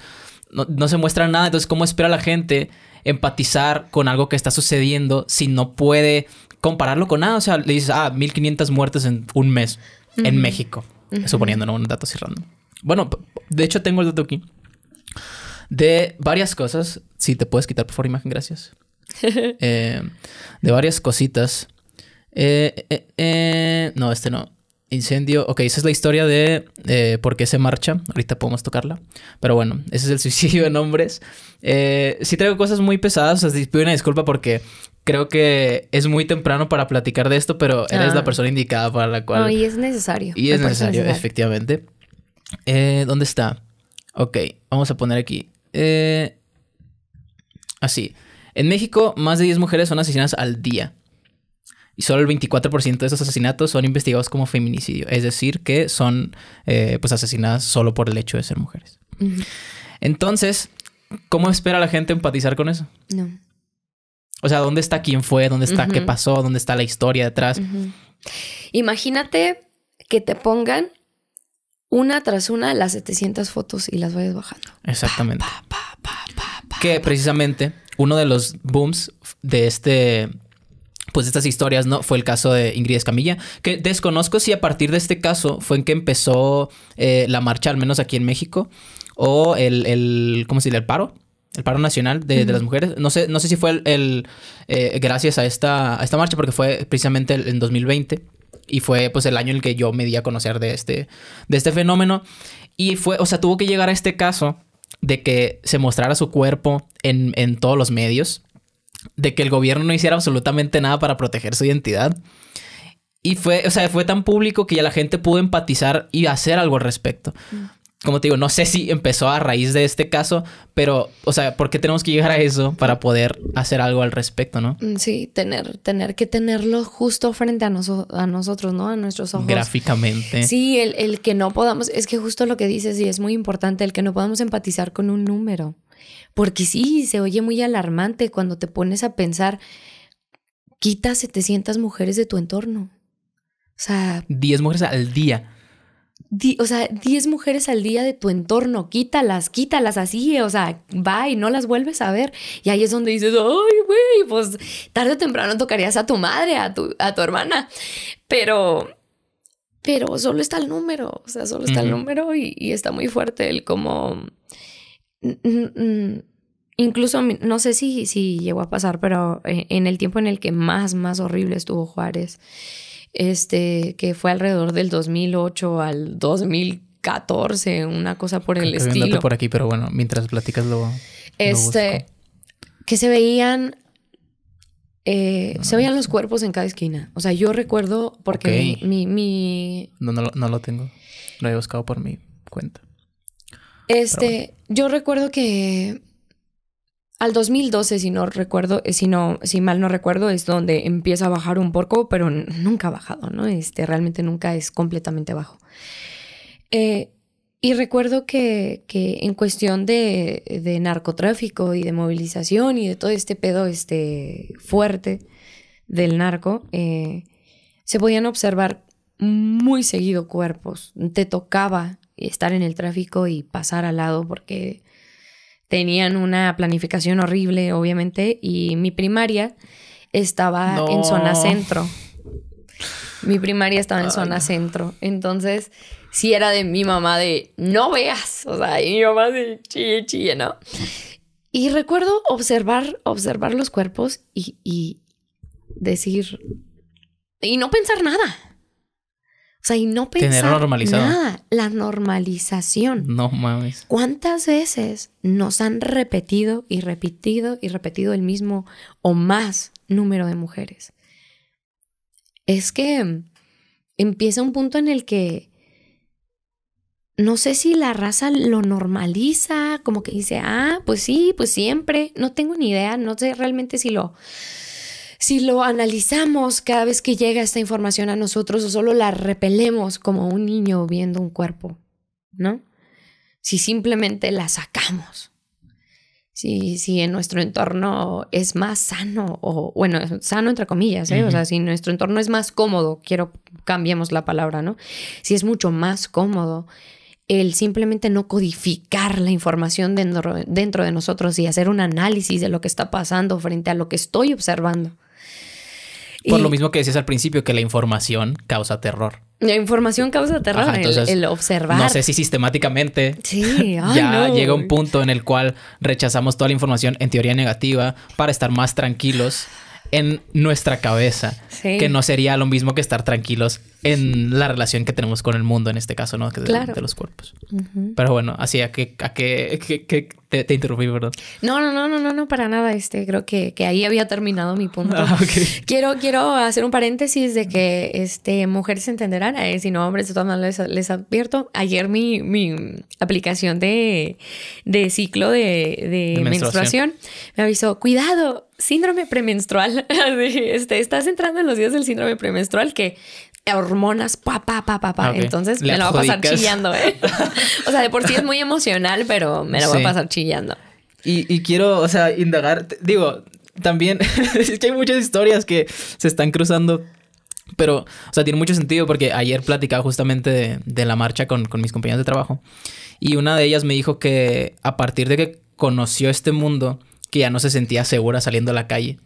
no, no se muestra nada. Entonces, ¿cómo espera la gente empatizar con algo que está sucediendo si no puede compararlo con nada? O sea, le dices, ah, 1500 muertes en un mes en México, Suponiéndonos un dato cerrando. Bueno, de hecho tengo el dato aquí. De varias cosas. Si te puedes quitar, por favor, imagen, gracias. Eh, de varias cositas. Eh, eh, no, este no. Incendio. Ok, esa es la historia de por qué se marcha. Ahorita podemos tocarla. Pero bueno, ese es el suicidio de nombres sí traigo cosas muy pesadas. pido una disculpa porque creo que es muy temprano para platicar de esto, pero eres la ah. persona indicada para la cual. No, y es necesario. Y es necesario, efectivamente. ¿Dónde está? Ok, vamos a poner aquí. así. En México, más de 10 mujeres son asesinadas al día. Y solo el 24% de esos asesinatos son investigados como feminicidio. Es decir, que son eh, pues asesinadas solo por el hecho de ser mujeres. Entonces, ¿cómo espera la gente empatizar con eso? No. O sea, ¿dónde está quién fue? ¿Dónde está qué pasó? ¿Dónde está la historia detrás? Imagínate que te pongan una tras una las 700 fotos y las vayas bajando. Exactamente. que precisamente uno de los booms de este pues estas historias, ¿no? Fue el caso de Ingrid Escamilla, que desconozco si a partir de este caso fue en que empezó eh, la marcha, al menos aquí en México, o el, ¿cómo El paro, el paro nacional de, las mujeres. No sé, no sé si fue el, eh, gracias a esta, esta marcha, porque fue precisamente en 2020 y fue pues el año en el que yo me di a conocer de este, de este fenómeno. Y fue, o sea, tuvo que llegar a este caso de que se mostrara su cuerpo en, en todos los medios, de que el gobierno no hiciera absolutamente nada para proteger su identidad. Y fue, o sea, fue tan público que ya la gente pudo empatizar y hacer algo al respecto. Mm como te digo, no sé si empezó a raíz de este caso, pero, o sea, ¿por qué tenemos que llegar a eso para poder hacer algo al respecto, no? Mm, sí, tener, tener que tenerlo justo frente a, a nosotros, ¿no? A nuestros ojos. Gráficamente. Sí, el, el que no podamos, es que justo lo que dices, y es muy importante, el que no podamos empatizar con un número. Porque sí, se oye muy alarmante cuando te pones a pensar, quita 700 mujeres de tu entorno. O sea... 10 mujeres al día o sea, 10 mujeres al día de tu entorno, quítalas, quítalas así, o sea, va y no las vuelves a ver. Y ahí es donde dices, ay, güey, pues tarde o temprano tocarías a tu madre, a tu, a tu hermana. Pero, pero solo está el número, o sea, solo está el número y, está muy fuerte el como... Incluso, no sé si, si llegó a pasar, pero eh, en el tiempo en el que más, más horrible estuvo Juárez, este, que fue alrededor del 2008 al 2014, una cosa por el estilo. por aquí, pero bueno, mientras platicas lo. Este, que se veían. Eh, se veían los cuerpos en cada esquina. O sea, yo recuerdo porque mi, No, no, lo tengo. Lo he buscado por mi cuenta. Este, yo recuerdo que al 2012, si no recuerdo, eh, si no, si mal no recuerdo, es donde empieza a bajar un poco, pero nunca ha bajado, ¿no? Este realmente nunca es completamente bajo. Eh, y recuerdo que, en cuestión de, narcotráfico y de movilización y de todo este pedo este, fuerte del narco, eh, se podían observar muy seguido cuerpos. Te tocaba estar en el tráfico y pasar al lado porque tenían una planificación horrible, obviamente, y mi primaria estaba en zona centro. Mi primaria estaba en zona centro. Entonces, si era de mi mamá de no veas. O sea, y mi mamá de chille, chille, ¿no? Y recuerdo observar, observar los cuerpos y, y decir, y no pensar nada. O sea, y no pensar nada, la normalización. No mames. ¿Cuántas veces nos han repetido y repetido y repetido el mismo o más número de mujeres? Es que empieza un punto en el que no sé si la raza lo normaliza, como que dice, ah, pues sí, pues siempre, no tengo ni idea, no sé realmente si lo si lo analizamos cada vez que llega esta información a nosotros o solo la repelemos como un niño viendo un cuerpo, ¿no? Si simplemente la sacamos. Si, si en nuestro entorno es más sano, o bueno, sano entre comillas, ¿eh? o sea, si nuestro entorno es más cómodo, quiero cambiemos la palabra, ¿no? Si es mucho más cómodo el simplemente no codificar la información dentro, dentro, de nosotros y hacer un análisis de lo que está pasando frente a lo que estoy observando. Por lo mismo que decías al principio, que la información causa terror. La información causa terror, el, observar. No sé si sistemáticamente ya llega un punto en el cual rechazamos toda la información en teoría negativa para estar más tranquilos en nuestra cabeza, que no sería lo mismo que estar tranquilos en la relación que tenemos con el mundo, en este caso, ¿no? Que de, los cuerpos. Pero bueno, así a qué, a qué, te, interrumpí, perdón. No, no, no, no, no, no, para nada. Este, creo que, que ahí había terminado mi punto. Ah, quiero, quiero hacer un paréntesis de que este, mujeres entenderán, eh, si no, hombres, todas les, les, advierto. Ayer mi, mi aplicación de, de ciclo de, de, menstruación. me avisó, cuidado, síndrome premenstrual. este, estás entrando en los días del síndrome premenstrual que hormonas, pa, pa, pa, pa, ah, Entonces me la voy a pasar chillando, ¿eh? o sea, de por sí es muy emocional, pero me la voy a pasar chillando. Y, quiero, o sea, indagar, digo, también es que hay muchas historias que se están cruzando. Pero, o sea, tiene mucho sentido porque ayer platicaba justamente de, la marcha con, mis compañeros de trabajo. Y una de ellas me dijo que a partir de que conoció este mundo, que ya no se sentía segura saliendo a la calle.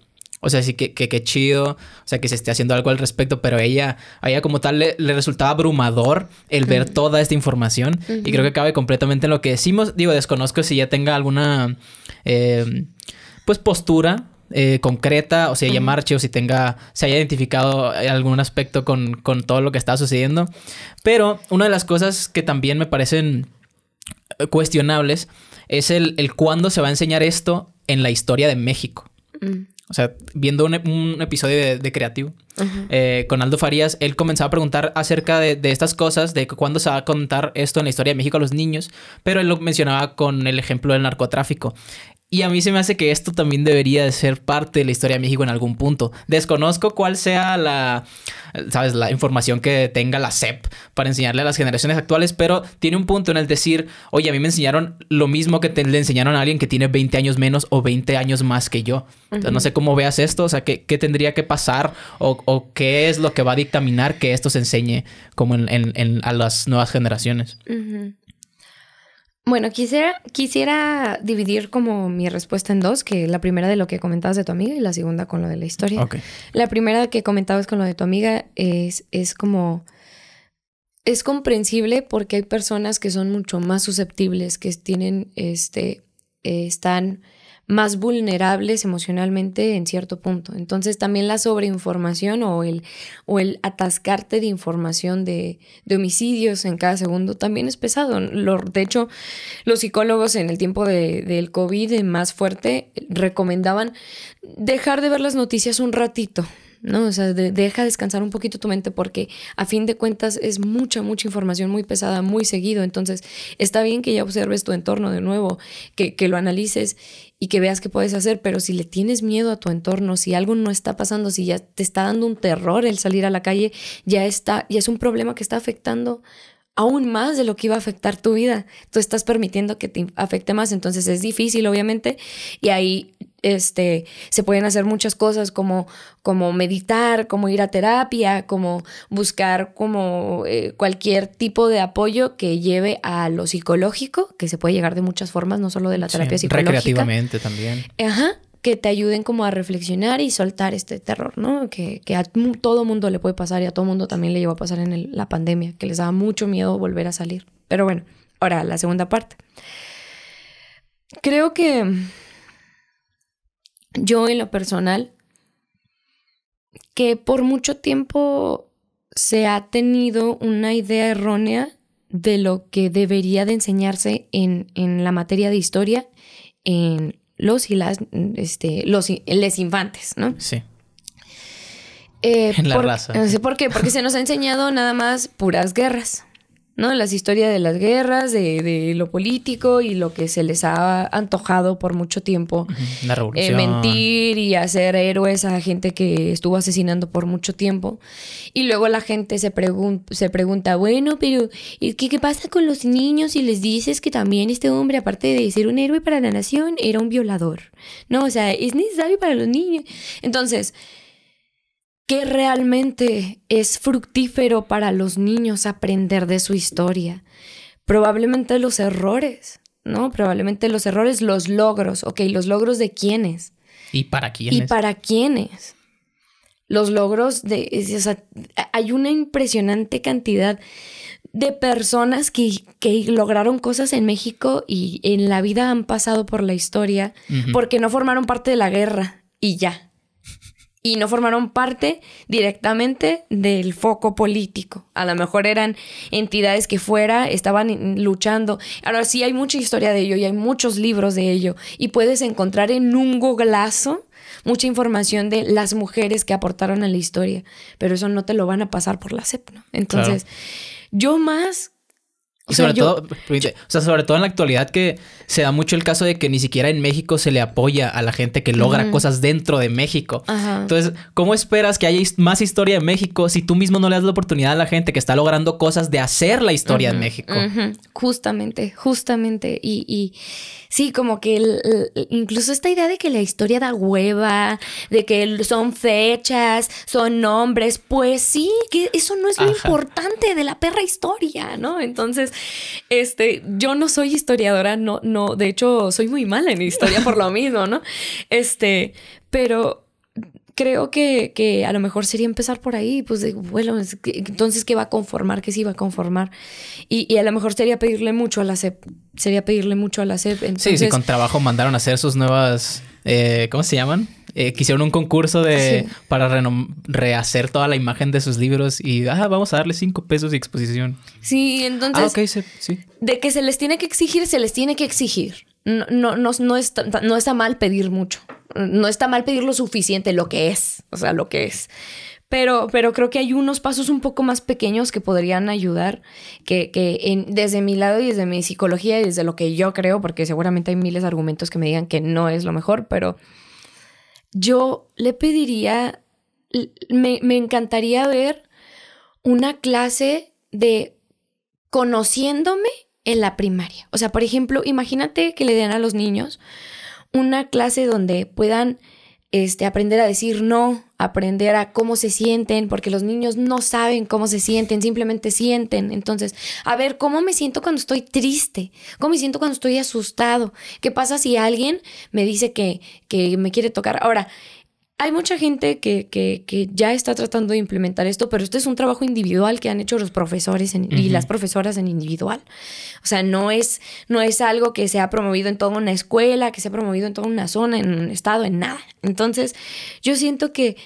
O sea, sí que, que, chido, o sea, que se esté haciendo algo al respecto, pero ella, a ella como tal le, resultaba abrumador el ver toda esta información y creo que cabe completamente en lo que decimos. Digo, desconozco si ella tenga alguna, eh, pues, postura eh, concreta, o si ella marche o si tenga, se haya identificado algún aspecto con, todo lo que está sucediendo. Pero una de las cosas que también me parecen eh, cuestionables es el, el cuándo se va a enseñar esto en la historia de México. Mm o sea, viendo un, episodio de, Creativo eh, con Aldo Farías, él comenzaba a preguntar acerca de, de, estas cosas, de cuándo se va a contar esto en la historia de México a los niños, pero él lo mencionaba con el ejemplo del narcotráfico. Y a mí se me hace que esto también debería de ser parte de la historia de México en algún punto. Desconozco cuál sea la, sabes, la información que tenga la CEP para enseñarle a las generaciones actuales, pero tiene un punto en el decir, oye, a mí me enseñaron lo mismo que le enseñaron a alguien que tiene 20 años menos o 20 años más que yo. Entonces, no sé cómo veas esto, o sea, qué, qué tendría que pasar o, qué es lo que va a dictaminar que esto se enseñe como en, a las nuevas generaciones. Bueno, quisiera, quisiera dividir como mi respuesta en dos, que la primera de lo que comentabas de tu amiga y la segunda con lo de la historia. La primera que comentabas con lo de tu amiga es, es como... Es comprensible porque hay personas que son mucho más susceptibles, que tienen, este, eh, están más vulnerables emocionalmente en cierto punto. Entonces también la sobreinformación o el, o el atascarte de información de, homicidios en cada segundo también es pesado. de hecho, los psicólogos en el tiempo de, del COVID más fuerte recomendaban dejar de ver las noticias un ratito. ¿no? O sea, deja descansar un poquito tu mente porque a fin de cuentas es mucha, mucha información muy pesada, muy seguido. Entonces, está bien que ya observes tu entorno de nuevo, que, que lo analices y que veas qué puedes hacer, pero si le tienes miedo a tu entorno, si algo no está pasando, si ya te está dando un terror el salir a la calle, ya está, ya es un problema que está afectando aún más de lo que iba a afectar tu vida. Tú estás permitiendo que te afecte más, entonces es difícil, obviamente, y ahí este, se pueden hacer muchas cosas como, como meditar, como ir a terapia, como buscar como eh, cualquier tipo de apoyo que lleve a lo psicológico, que se puede llegar de muchas formas, no solo de la terapia psicológica. también. Ajá, que te ayuden como a reflexionar y soltar este terror, ¿no? Que, a todo mundo le puede pasar y a todo mundo también le llegó a pasar en la pandemia, que les daba mucho miedo volver a salir. Pero bueno, ahora la segunda parte. Creo que yo en lo personal, que por mucho tiempo se ha tenido una idea errónea de lo que debería de enseñarse en, la materia de historia en los y las, este, los, les infantes, ¿no? Sí. Eh, en la raza. No eh, sé por qué, porque se nos ha enseñado nada más puras guerras. ¿no? Las historias de las guerras, de, de, lo político y lo que se les ha antojado por mucho tiempo. La eh, revolución. mentir y hacer héroes a gente que estuvo asesinando por mucho tiempo. Y luego la gente se, se pregunta, bueno, pero ¿y qué, qué pasa con los niños si les dices que también este hombre, aparte de ser un héroe para la nación, era un violador? No, o sea, es necesario para los niños. Entonces, qué realmente es fructífero para los niños aprender de su historia. Probablemente los errores, ¿no? Probablemente los errores, los logros. Ok, los logros de quiénes. ¿Y para quiénes? ¿Y para quiénes? Los logros de... hay una impresionante cantidad de personas que, lograron cosas en México y en la vida han pasado por la historia porque no formaron parte de la guerra y ya y no formaron parte directamente del foco político. A lo mejor eran entidades que fuera estaban luchando. Ahora sí hay mucha historia de ello y hay muchos libros de ello y puedes encontrar en un goglazo mucha información de las mujeres que aportaron a la historia, pero eso no te lo van a pasar por la SEP, ¿no? Entonces, yo más y sobre todo, o sea, sobre todo en la actualidad que se da mucho el caso de que ni siquiera en México se le apoya a la gente que logra cosas dentro de México. Entonces, ¿cómo esperas que haya más historia en México si tú mismo no le das la oportunidad a la gente que está logrando cosas de hacer la historia en México? Justamente, justamente. y Sí, como que incluso esta idea de que la historia da hueva, de que son fechas, son nombres, pues sí, que eso no es lo importante de la perra historia, ¿no? Entonces, este, yo no soy historiadora, no, no, de hecho, soy muy mala en historia por lo mismo, ¿no? Este, pero creo que, a lo mejor sería empezar por ahí, pues de, bueno, es que, entonces ¿qué va a conformar? ¿Qué sí va a conformar? Y, y, a lo mejor sería pedirle mucho a la CEP, sería pedirle mucho a la CEP. sí, sí, con trabajo mandaron a hacer sus nuevas, eh, ¿cómo se llaman? Eh, un concurso de para rehacer toda la imagen de sus libros y ah, vamos a darle cinco pesos de exposición. Sí, entonces. Ah, okay, sí. De que se les tiene que exigir, se les tiene que exigir. No, no, no, no, está, no está mal pedir mucho no está mal pedir lo suficiente, lo que es, o sea, lo que es. Pero, pero creo que hay unos pasos un poco más pequeños que podrían ayudar, que, desde mi lado y desde mi psicología y desde lo que yo creo, porque seguramente hay miles de argumentos que me digan que no es lo mejor, pero yo le pediría, me, me encantaría ver una clase de conociéndome en la primaria. O sea, por ejemplo, imagínate que le den a los niños una clase donde puedan este, aprender a decir no, aprender a cómo se sienten, porque los niños no saben cómo se sienten, simplemente sienten. Entonces, a ver, ¿cómo me siento cuando estoy triste? ¿Cómo me siento cuando estoy asustado? ¿Qué pasa si alguien me dice que, que me quiere tocar? Ahora, hay mucha gente que, que, que, ya está tratando de implementar esto, pero esto es un trabajo individual que han hecho los profesores y las profesoras en individual. O sea, no es, no es algo que se ha promovido en toda una escuela, que se ha promovido en toda una zona, en un estado, en nada. Entonces, yo siento que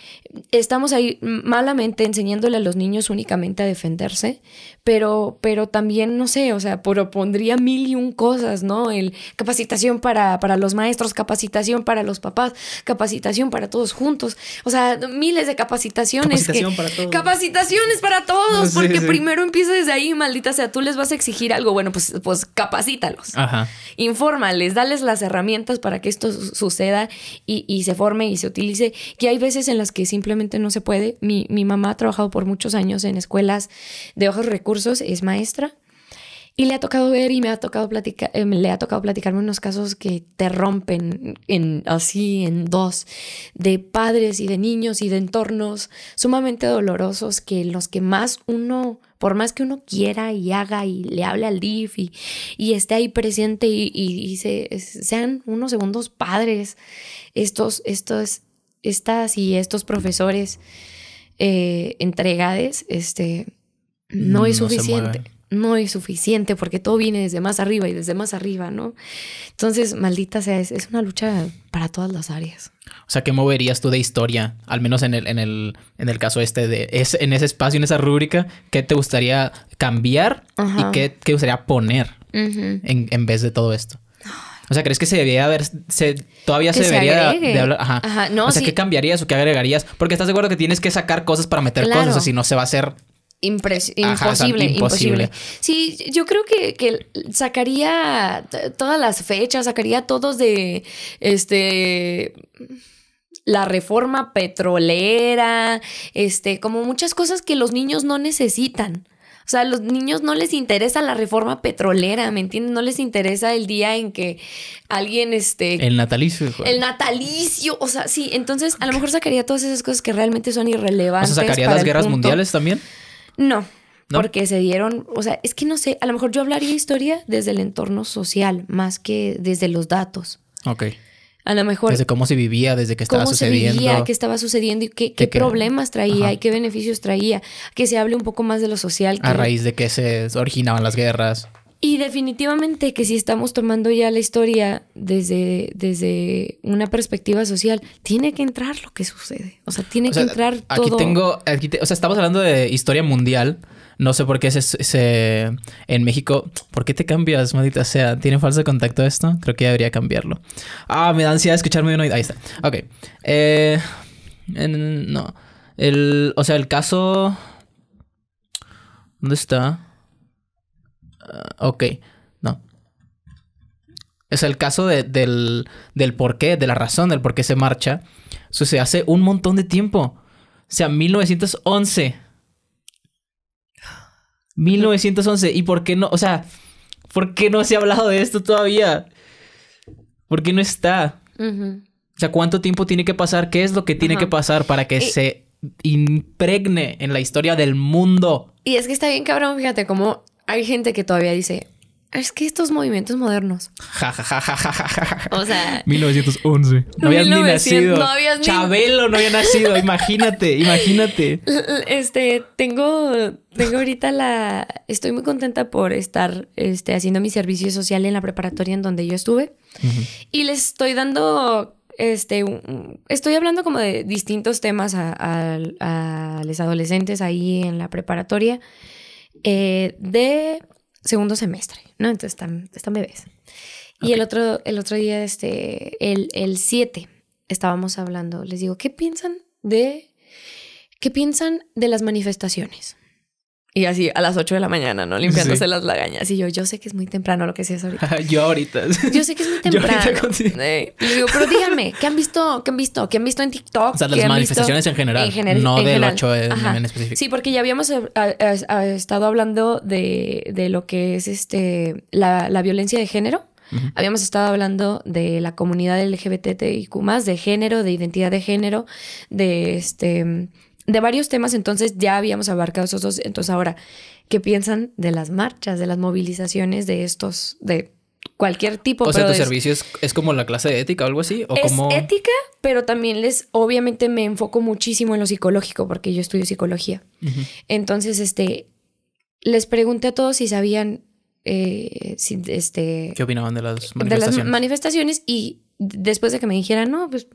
estamos ahí malamente enseñándole a los niños únicamente a defenderse, pero, pero también, no sé, o sea, propondría mil y un cosas, ¿no? El capacitación para, para los maestros, capacitación para los papás, capacitación para todos juntos, o sea, miles de capacitaciones. para todos. Capacitaciones para todos, porque primero empieza desde ahí, maldita sea, tú les vas a exigir algo, bueno, pues, pues capacítalos, Ajá. infórmales, dales las herramientas para que esto suceda y, y se forme y se utilice, que hay veces en las que sí simplemente no se puede. Mi, mamá ha trabajado por muchos años en escuelas de bajos recursos, es maestra. Y le ha tocado ver y me ha tocado platicar, eh, le ha tocado platicarme unos casos que te rompen en, así en dos, de padres y de niños y de entornos sumamente dolorosos que los que más uno, por más que uno quiera y haga y le hable al DIF y, y esté ahí presente y, y, sean unos segundos padres, estos, estos, estas y estos profesores eh, entregades, este, no, es suficiente. No es suficiente porque todo viene desde más arriba y desde más arriba, ¿no? Entonces, maldita sea, es, una lucha para todas las áreas. O sea, ¿qué moverías tú de historia? Al menos en el, en el, en el caso este de es, en ese espacio, en esa rúbrica, ¿qué te gustaría cambiar y qué te gustaría poner en, en vez de todo esto? O sea, ¿crees que se debería haber, todavía se debería de hablar? Ajá. No, o sea, ¿qué cambiarías o qué agregarías? Porque estás de acuerdo que tienes que sacar cosas para meter cosas, o si no se va a hacer eh, imposible, imposible, Sí, yo creo que, que sacaría todas las fechas, sacaría todos de este la reforma petrolera, este, como muchas cosas que los niños no necesitan. O sea, a los niños no les interesa la reforma petrolera, ¿me entiendes? No les interesa el día en que alguien esté... el natalicio, el natalicio, o sea, sí, entonces a lo mejor sacaría todas esas cosas que realmente son irrelevantes. O sacaría las guerras mundiales también? No. ¿No? Porque se dieron, o sea, es que no sé, a lo mejor yo hablaría historia desde el entorno social más que desde los datos. Ok a lo mejor... Desde cómo se vivía, desde que estaba cómo sucediendo. Se vivía, qué estaba sucediendo y qué, problemas traía y qué beneficios traía. Que se hable un poco más de lo social. A raíz de qué se originaban las guerras. Y definitivamente que si estamos tomando ya la historia desde, desde una perspectiva social, tiene que entrar lo que sucede. O sea, tiene que entrar aquí todo. Tengo, aquí o sea, estamos hablando de historia mundial, no sé por qué se, se, en México. ¿Por qué te cambias, maldita sea? ¿Tiene falso contacto esto? Creo que debería cambiarlo. Ah, me da ansiedad escucharme uno. Ahí está. Ok. Eh, no. El, o sea, el caso. ¿Dónde está? Ah, ok. No. Es el caso del, del por qué, de la razón del por qué se marcha. Sucede hace un montón de tiempo. O sea, 1911. 1911. ¿Y por qué no? O sea, ¿por qué no se ha hablado de esto todavía? ¿Por qué no está? O sea, ¿cuánto tiempo tiene que pasar? ¿Qué es lo que tiene que pasar para que se impregne en la historia del mundo? Y es que está bien cabrón, fíjate, cómo hay gente que todavía dice, es que estos movimientos modernos. Ja, ja, ja, ja, ja, O sea. 1911. No habías nacido. Chabelo no había nacido. Imagínate, imagínate. Este, tengo, tengo ahorita la. Estoy muy contenta por estar este, haciendo mi servicio social en la preparatoria en donde yo estuve. Y les estoy dando. Este, estoy hablando como de distintos temas a, los adolescentes ahí en la preparatoria. Eh, de segundo semestre, ¿no? Entonces están, están bebés. Y el otro, el otro día, este, el 7, estábamos hablando, les digo, ¿qué piensan de, qué piensan de las manifestaciones? Y así a las 8 de la mañana, ¿no? Limpiándose las lagañas. Y yo, yo sé que es muy temprano lo que seas ahorita. yo ahorita. Yo sé que es muy temprano. Yo digo, pero díganme, ¿qué han visto? ¿Qué han visto? ¿Qué han visto en TikTok? O sea, las manifestaciones en general. En no del 8 en, específico. Sí, porque ya habíamos eh, estado hablando de, lo que es este la, violencia de género. Habíamos estado hablando de la comunidad más de género, de identidad de género, de este de varios temas, entonces ya habíamos abarcado esos dos. Entonces ahora, ¿qué piensan de las marchas, de las movilizaciones, de estos, de cualquier tipo? O sea, tu de... servicio es, como la clase de ética o algo así. ¿O es como... ética, pero también les, obviamente me enfoco muchísimo en lo psicológico, porque yo estudio psicología. Entonces, este, les pregunté a todos si sabían, eh, si, este... ¿Qué opinaban de las manifestaciones? De las manifestaciones y después de que me dijeran, no, pues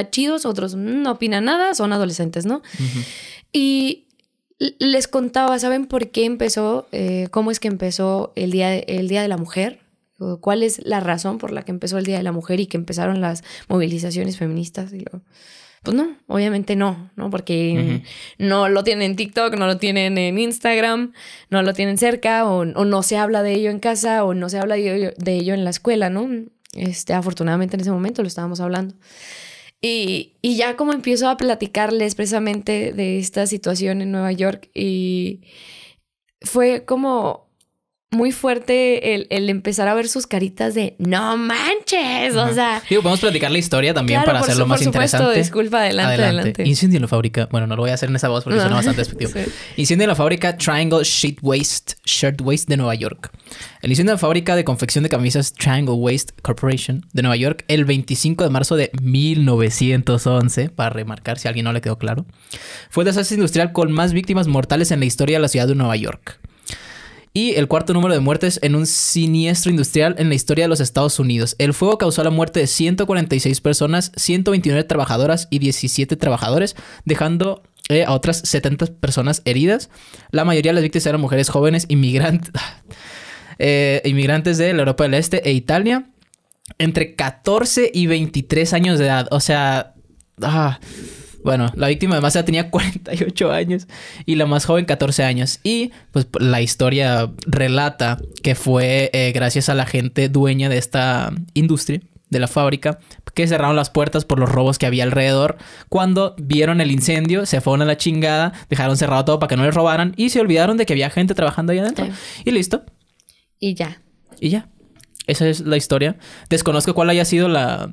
está chidos, otros mm, no opinan nada, son adolescentes, ¿no? Y les contaba, ¿saben por qué empezó, eh, cómo es que empezó el día, el día de la Mujer? ¿Cuál es la razón por la que empezó el Día de la Mujer y que empezaron las movilizaciones feministas? pues no, obviamente no, ¿no? Porque no lo tienen en TikTok, no lo tienen en Instagram, no lo tienen cerca, o, no se habla de ello en casa, o no se habla de ello, en la escuela, ¿no? Este, afortunadamente en ese momento lo estábamos hablando. Y, ya como empiezo a platicarles precisamente de esta situación en Nueva York y fue como muy fuerte el, empezar a ver sus caritas de no manches. O sea. Digo, podemos platicar la historia también para hacerlo más por supuesto, Disculpa, adelante, adelante, Incendio en la fábrica. Bueno, no lo voy a hacer en esa voz porque suena bastante despectivo. Incendio en la fábrica Triangle Sheet Waste, Shirt Waste de Nueva York. El incendio en la fábrica de confección de camisas Triangle Waste Corporation de Nueva York el 25 de marzo de 1911, para remarcar si a alguien no le quedó claro, fue el desastre industrial con más víctimas mortales en la historia de la ciudad de Nueva York. Y el cuarto número de muertes en un siniestro industrial en la historia de los Estados Unidos. El fuego causó la muerte de 146 personas, 129 trabajadoras y 17 trabajadores, dejando eh, a otras 70 personas heridas. La mayoría de las víctimas eran mujeres jóvenes, inmigrantes, eh, inmigrantes de la Europa del Este e Italia, entre 14 y 23 años de edad. O sea... Ah, bueno, la víctima además ya tenía 48 años y la más joven 14 años. Y pues la historia relata que fue eh, gracias a la gente dueña de esta industria, de la fábrica, que cerraron las puertas por los robos que había alrededor. Cuando vieron el incendio, se fueron a la chingada, dejaron cerrado todo para que no les robaran y se olvidaron de que había gente trabajando ahí adentro. Y listo. Y ya. Y ya. Esa es la historia. Desconozco cuál haya sido la,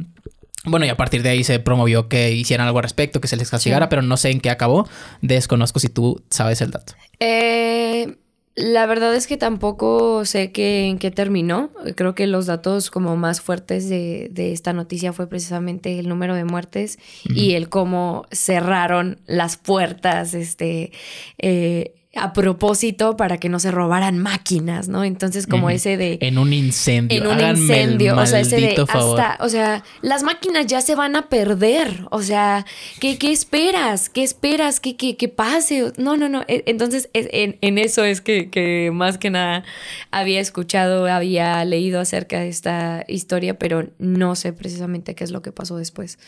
bueno, y a partir de ahí se promovió que hicieran algo al respecto, que se les castigara, pero no sé en qué acabó. Desconozco si tú sabes el dato. Eh, la verdad es que tampoco sé en qué terminó. Creo que los datos como más fuertes de, esta noticia fue precisamente el número de muertes y el cómo cerraron las puertas, este... Eh, a propósito para que no se robaran máquinas, ¿no? Entonces, como ese de. En un incendio. En un incendio. o sea, ese de. Hasta. O sea, las máquinas ya se van a perder. O sea, ¿qué, esperas? ¿Qué esperas? ¿Qué, qué, qué pase? No, no, no. E, entonces, en, eso es que, más que nada había escuchado, había leído acerca de esta historia, pero no sé precisamente qué es lo que pasó después.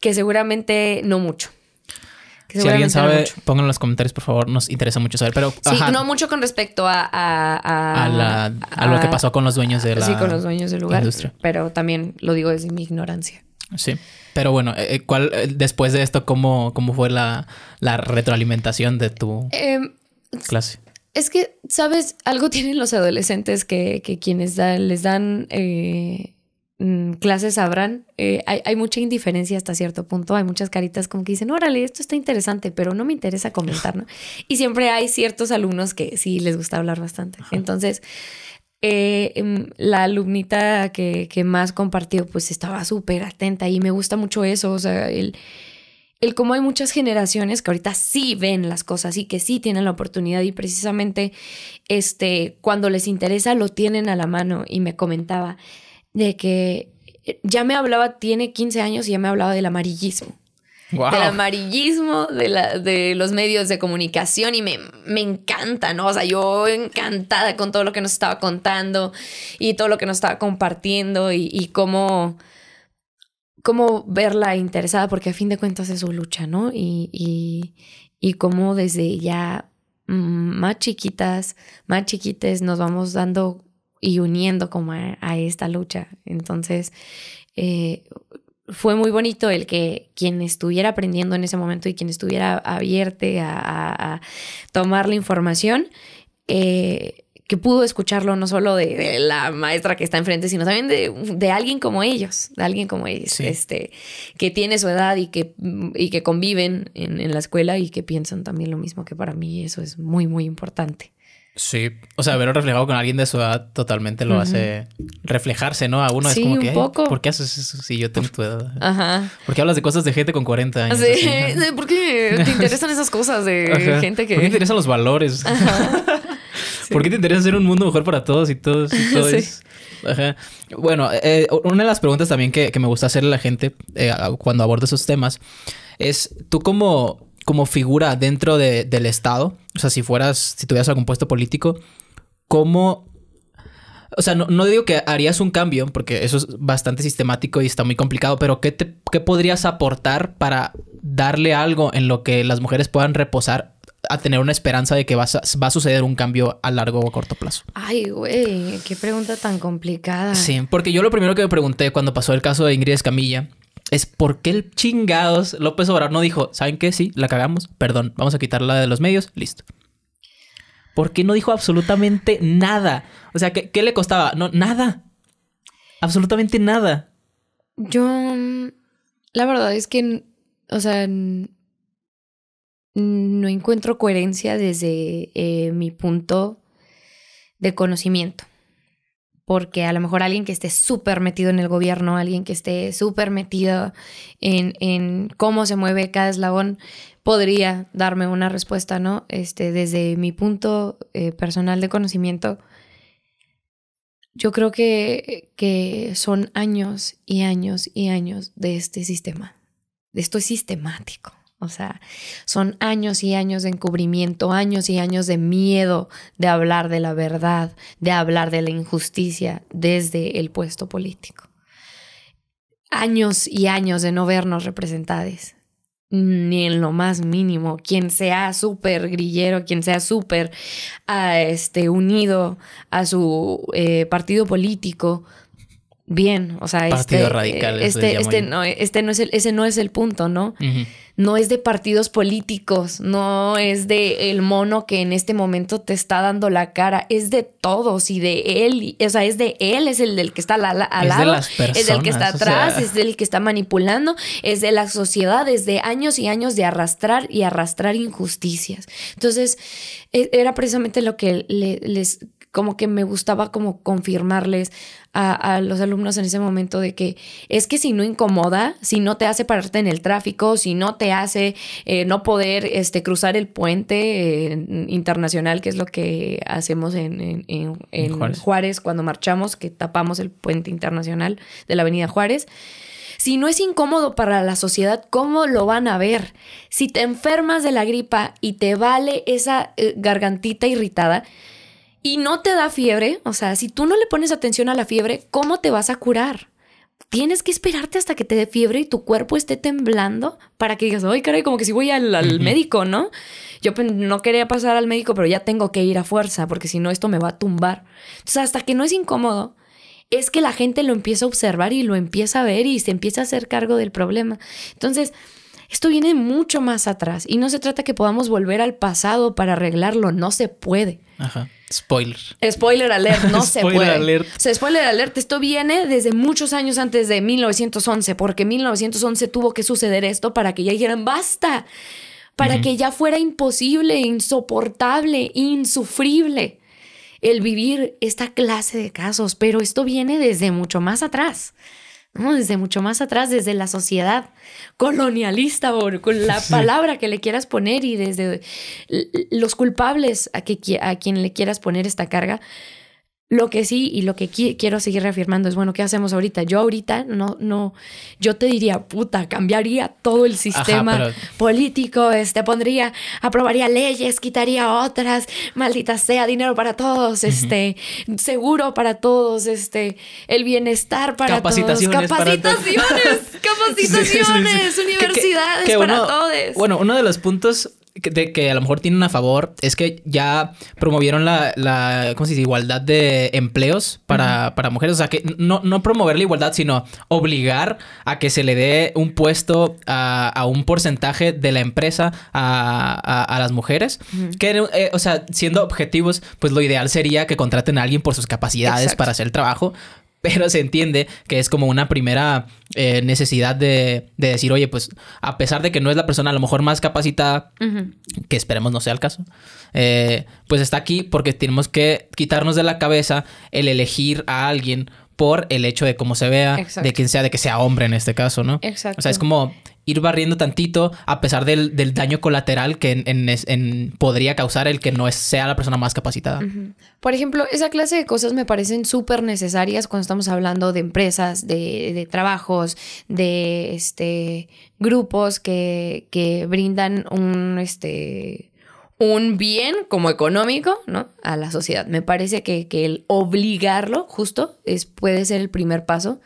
Que seguramente no mucho si alguien sabe, pónganlo en los comentarios, por favor. Nos interesa mucho saber. Pero, sí, no mucho con respecto a... A, lo que pasó con los dueños de la Sí, con los dueños del lugar. Pero también lo digo desde mi ignorancia. Sí. Pero bueno, eh, eh, ¿cuál, eh, después de esto, cómo, cómo fue la, retroalimentación de tu em, clase? Es que, ¿sabes? Algo tienen los adolescentes que, quienes les dan... Eh, Mm, clases habrán, eh, hay, mucha indiferencia hasta cierto punto, hay muchas caritas como que dicen, órale, esto está interesante, pero no me interesa comentarlo. Y siempre hay ciertos alumnos que sí les gusta hablar bastante. Entonces, eh, em, la alumnita que, más compartió, pues estaba súper atenta y me gusta mucho eso, o sea, el, el cómo hay muchas generaciones que ahorita sí ven las cosas y que sí tienen la oportunidad y precisamente este, cuando les interesa lo tienen a la mano y me comentaba de que eh, ya me hablaba, tiene 15 años y ya me hablaba del amarillismo. Del amarillismo de, la, de, los medios de comunicación y me, encanta, ¿no? O sea, yo encantada con todo lo que nos estaba contando y todo lo que nos estaba compartiendo y, cómo, cómo verla interesada, porque a fin de cuentas es su lucha, ¿no? Y, y, y cómo desde ya mm, más chiquitas, más chiquites nos vamos dando y uniendo como a, esta lucha. Entonces, eh, fue muy bonito el que quien estuviera aprendiendo en ese momento y quien estuviera abierto a, tomar la información, eh, que pudo escucharlo no solo de, la maestra que está enfrente, sino también de, alguien como ellos, de alguien como ellos, este, que tiene su edad y que, y que conviven en la escuela y que piensan también lo mismo que para mí. Eso es muy, muy importante. Sí, o sea, verlo reflejado con alguien de su edad totalmente lo hace reflejarse, ¿no? A uno es como que, poco. ¿por qué haces eso si yo tengo tu edad? Ajá. ¿Por qué hablas de cosas de gente con 40 años? Sí, ¿por qué te interesan esas cosas de gente que... ¿Por qué te interesan los valores? ¿Por qué te interesa hacer un mundo mejor para todos y todos y todos? Ajá. Bueno, eh, una de las preguntas también que, me gusta hacerle a la gente eh, cuando abordo esos temas es, ¿tú cómo…? como figura dentro de, del Estado, o sea, si fueras, si tuvieras algún puesto político, ¿cómo... O sea, no, no digo que harías un cambio, porque eso es bastante sistemático y está muy complicado, pero ¿qué, ¿qué podrías aportar para darle algo en lo que las mujeres puedan reposar a tener una esperanza de que va a, va a, suceder un cambio a largo o a corto plazo? Ay, güey, qué pregunta tan complicada. Sí, porque yo lo primero que me pregunté cuando pasó el caso de Ingrid Escamilla es por qué el chingados López Obrador no dijo, ¿saben qué? Sí, la cagamos, perdón, vamos a quitarla de los medios, listo. ¿Por qué no dijo absolutamente nada? O sea, ¿qué, le costaba? No, nada. Absolutamente nada. Yo, mm, la verdad es que, o sea, no encuentro coherencia desde eh, mi punto de conocimiento porque a lo mejor alguien que esté súper metido en el gobierno, alguien que esté súper metido en, cómo se mueve cada eslabón, podría darme una respuesta, ¿no? Este, desde mi punto eh, personal de conocimiento, yo creo que, que son años y años y años de este sistema. de Esto es sistemático. O sea, son años y años de encubrimiento, años y años de miedo de hablar de la verdad, de hablar de la injusticia desde el puesto político. Años y años de no vernos representados ni en lo más mínimo. Quien sea súper grillero, quien sea súper ah, este, unido a su eh, partido político, bien. O sea, este, este, este, no, este no es el, ese no es el punto, ¿no? No es de partidos políticos, no es de el mono que en este momento te está dando la cara, es de todos y de él, o sea, es de él, es el del que está al, lado, es el que está atrás, es el que está manipulando, es de la sociedad, es de años y años de arrastrar y arrastrar injusticias. Entonces, e, era precisamente lo que les como que me gustaba como confirmarles a, los alumnos en ese momento de que es que si no incomoda, si no te hace pararte en el tráfico, si no te hace eh, no poder este, cruzar el puente eh, internacional, que es lo que hacemos en, Juárez. Juárez cuando marchamos, que tapamos el puente internacional de la Avenida Juárez. Si no es incómodo para la sociedad, ¿cómo lo van a ver? Si te enfermas de la gripa y te vale esa eh, gargantita irritada, y no te da fiebre, o sea, si tú no le pones atención a la fiebre, ¿cómo te vas a curar? Tienes que esperarte hasta que te dé fiebre y tu cuerpo esté temblando para que digas, ay, caray, como que si voy al, médico, ¿no? Yo pues, no quería pasar al médico, pero ya tengo que ir a fuerza, porque si no, esto me va a tumbar. Entonces, hasta que no es incómodo, es que la gente lo empieza a observar y lo empieza a ver y se empieza a hacer cargo del problema. Entonces, esto viene mucho más atrás y no se trata que podamos volver al pasado para arreglarlo, no se puede. Ajá. Spoiler. Spoiler alert, no se spoiler Alert. spoiler alert, esto viene desde muchos años antes de 1911, porque 1911 tuvo que suceder esto para que ya dijeran basta, para que ya fuera imposible, insoportable, insufrible el vivir esta clase de casos, pero esto viene desde mucho más atrás desde mucho más atrás, desde la sociedad colonialista, o con la palabra que le quieras poner y desde los culpables a quien le quieras poner esta carga, lo que sí y lo que quiero seguir reafirmando es, bueno, ¿qué hacemos ahorita? Yo ahorita no, no, yo te diría, puta, cambiaría todo el sistema político, este, pondría, aprobaría leyes, quitaría otras, maldita sea, dinero para todos, este, seguro para todos, este, el bienestar para todos. Capacitaciones, para capacitaciones, capacitaciones, universidades para todos. Bueno, uno de los puntos de que a lo mejor tienen a favor es que ya promovieron la, igualdad de empleos para, mujeres. O sea, que no, promover la igualdad, sino obligar a que se le dé un puesto a, un porcentaje de la empresa a, las mujeres. Que, eh, o sea, siendo objetivos, pues lo ideal sería que contraten a alguien por sus capacidades para hacer el trabajo, pero se entiende que es como una primera eh, necesidad de, decir, oye, pues a pesar de que no es la persona a lo mejor más capacitada, que esperemos no sea el caso, eh, pues está aquí porque tenemos que quitarnos de la cabeza el elegir a alguien por el hecho de cómo se vea, de quien sea, de que sea hombre en este caso, ¿no? Exacto. O sea, es como ir barriendo tantito a pesar del, daño colateral que podría causar el que no sea la persona más capacitada. Por ejemplo, esa clase de cosas me parecen súper necesarias cuando estamos hablando de empresas, de, trabajos, de este, grupos que, brindan un... Este, un bien como económico, ¿no? A la sociedad. Me parece que, el obligarlo, justo, es, puede ser el primer paso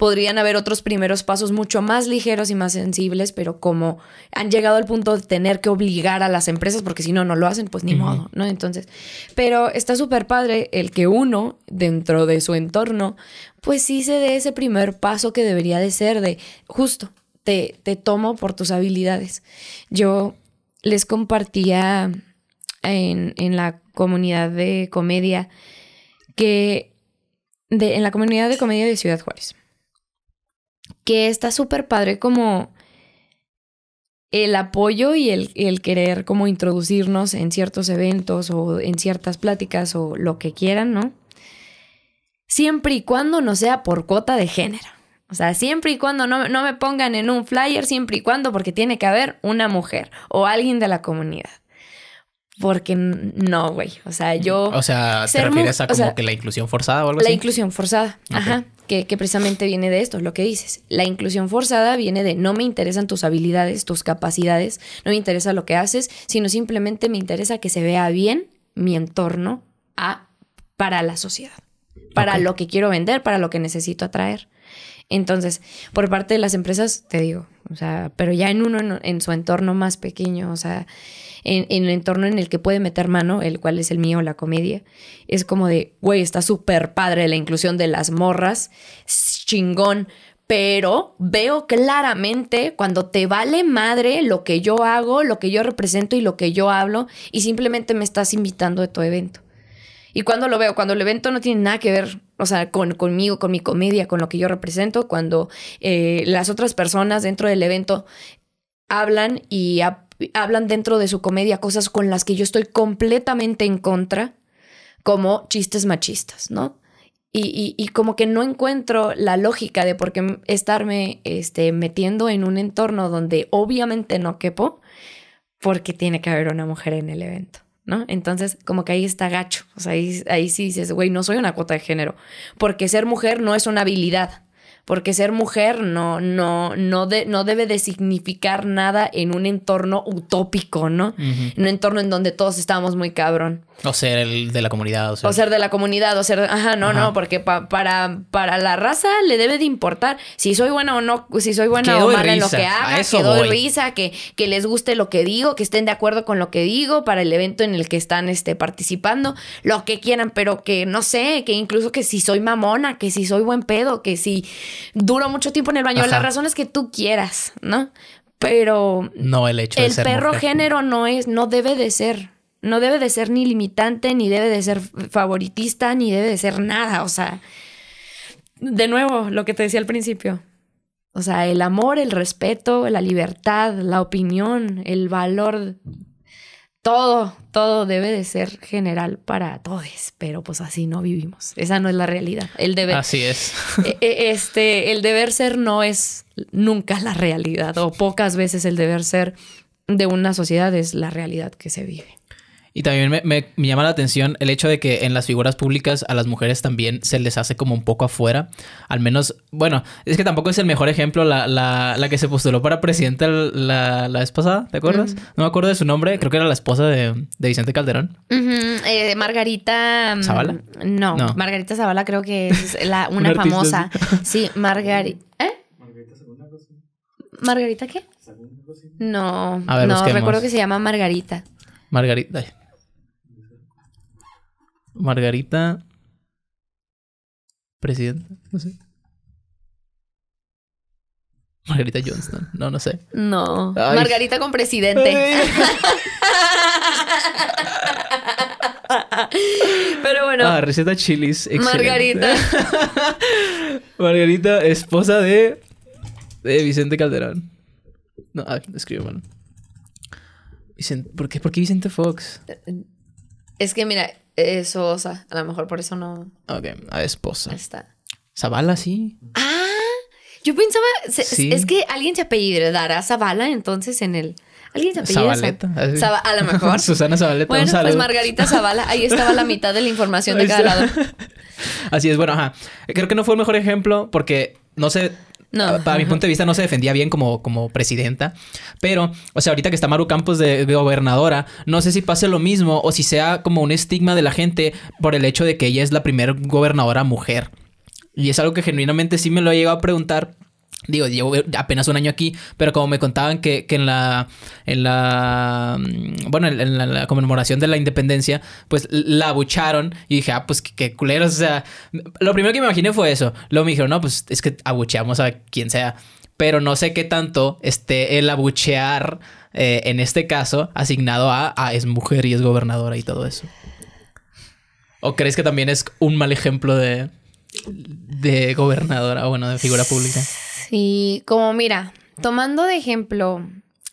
podrían haber otros primeros pasos mucho más ligeros y más sensibles, pero como han llegado al punto de tener que obligar a las empresas, porque si no, no lo hacen, pues ni modo, ¿no? Entonces, pero está súper padre el que uno, dentro de su entorno, pues sí se dé ese primer paso que debería de ser de justo. Te, tomo por tus habilidades. Yo les compartía en, la comunidad de comedia que en la comunidad de comedia de Ciudad Juárez que está súper padre como el apoyo y el, querer como introducirnos en ciertos eventos o en ciertas pláticas o lo que quieran, ¿no? Siempre y cuando no sea por cuota de género. O sea, siempre y cuando no, me pongan en un flyer, siempre y cuando, porque tiene que haber una mujer o alguien de la comunidad. Porque no, güey. O sea, yo. O sea, ¿te refieres a como que la inclusión forzada o algo así? La inclusión forzada. Ajá que, precisamente viene de esto, lo que dices. La inclusión forzada viene de no me interesan tus habilidades, tus capacidades, no me interesa lo que haces, sino simplemente me interesa que se vea bien mi entorno a, para la sociedad, para lo que quiero vender, para lo que necesito atraer. Entonces, por parte de las empresas, te digo, o sea, pero ya en uno en su entorno más pequeño, o sea, en, el entorno en el que puede meter mano, el cual es el mío, la comedia, es como de, güey, está súper padre la inclusión de las morras, chingón, pero veo claramente cuando te vale madre lo que yo hago, lo que yo represento y lo que yo hablo, y simplemente me estás invitando a tu evento. Y cuando lo veo, cuando el evento no tiene nada que ver, o sea, conmigo, con mi comedia, con lo que yo represento, cuando eh, las otras personas dentro del evento hablan y, hablan dentro de su comedia cosas con las que yo estoy completamente en contra, como chistes machistas, ¿no? Y, como que no encuentro la lógica de por qué estarme este, metiendo en un entorno donde obviamente no quepo, porque tiene que haber una mujer en el evento, ¿no? Entonces, como que ahí está gacho. O sea, ahí, ahí sí dices, güey, no soy una cuota de género, porque ser mujer no es una habilidad, porque ser mujer no, no, no, no debe de significar nada en un entorno utópico, ¿no? En un entorno en donde todos estamos muy cabrón. O ser el de la comunidad. O ser, o ser de la comunidad, o ser... Ajá, no, no, porque para, para la raza le debe de importar si soy buena o no, si soy buena o mala en lo que haga, que doy risa, que, les guste lo que digo, que estén de acuerdo con lo que digo para el evento en el que están este, participando, lo que quieran, pero que no sé, que incluso que si soy mamona, que si soy buen pedo, que si duró mucho tiempo en el baño. La razón es que tú quieras, ¿no? Pero. No el hecho de El perro género no es, no debe de ser. No debe de ser ni limitante, ni debe de ser favoritista, ni debe de ser nada. O sea, de nuevo, lo que te decía al principio. O sea, el amor, el respeto, la libertad, la opinión, el valor todo, todo debe de ser general para todos, pero pues así no vivimos. Esa no es la realidad. El deber. Así es. E, e, este, el deber ser no es nunca la realidad, o pocas veces el deber ser de una sociedad es la realidad que se vive. Y también me, me, me, llama la atención el hecho de que en las figuras públicas a las mujeres también se les hace como un poco afuera. Al menos, bueno, es que tampoco es el mejor ejemplo la, la, la que se postuló para presidenta la, la vez pasada, ¿te acuerdas? No me acuerdo de su nombre, creo que era la esposa de, de Vicente Calderón. Eh, Margarita... Mm, ¿Zavala? No, Margarita Zavala creo que es la, una famosa. Sí, Margarita... Eh, ¿Eh? Margarita Segunda ¿Margarita qué? No, no, recuerdo que se llama Margarita. Margarita. Margarita. Presidenta, no sé. Margarita Johnston, no, no sé. No. Margarita con presidente. Pero bueno. Ah, receta chilis. Margarita. Margarita, esposa de, de Vicente Calderón. No, ah, escribe mal. ¿por, qué, ¿Por qué Vicente Fox? Es que mira, eso, o sea, a lo mejor por eso no. Ok, a esposa. Ahí Está. Zavala, sí. Ah, yo pensaba. Es que alguien se apellidará Zavala entonces en el. Alguien se apellida a lo mejor. Susana Zabaleta. Bueno, pues Margarita Zavala. Ahí estaba la mitad de la información de cada lado. Así es, bueno, ajá. Creo que no fue el mejor ejemplo porque no sé Ah, para mi punto de vista no se defendía bien como, como presidenta. Pero, o sea, ahorita que está Maru Campos de, gobernadora, no sé si pase lo mismo o si sea como un estigma de la gente por el hecho de que ella es la primera gobernadora mujer. Y es algo que genuinamente sí me lo he llegado a preguntar Digo, llevo apenas un año aquí, pero como me contaban que, que en la. En la. Mm, bueno, en la, conmemoración de la independencia, pues la abucharon. Y dije, ah, pues qué, culeros. O sea, lo primero que me imaginé fue eso. Luego me dijeron, no, pues es que abucheamos a quien sea. Pero no sé qué tanto esté el abuchear, eh, en este caso, asignado a, a es mujer y es gobernadora y todo eso. ¿O crees que también es un mal ejemplo de. de gobernadora, o bueno, de figura pública? Sí, como mira, tomando de ejemplo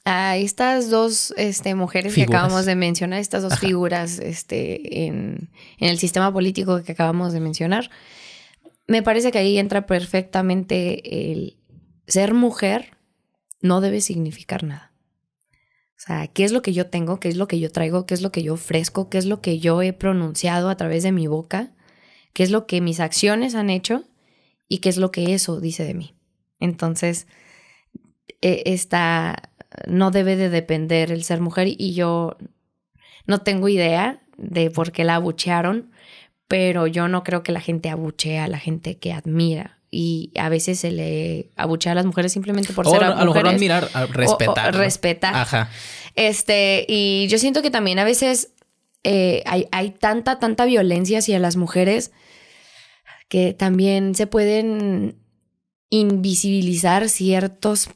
a estas dos este, mujeres que acabamos de mencionar, estas dos figuras este, en, en, el sistema político que acabamos de mencionar, me parece que ahí entra perfectamente el ser mujer no debe significar nada. O sea, ¿qué es lo que yo tengo? ¿Qué es lo que yo traigo? ¿Qué es lo que yo ofrezco? ¿Qué es lo que yo he pronunciado a través de mi boca? ¿Qué es lo que mis acciones han hecho? ¿Y qué es lo que eso dice de mí? Entonces, e, esta no debe de depender el ser mujer y yo no tengo idea de por qué la abuchearon, pero yo no creo que la gente abuche a la gente que admira. Y a veces se le abuche a las mujeres simplemente por ser a, a lo mejor admirar, a respetar. respetar. Ajá. Este, y yo siento que también a veces eh, hay, hay, tanta, tanta violencia hacia las mujeres que también se pueden invisibilizar ciertos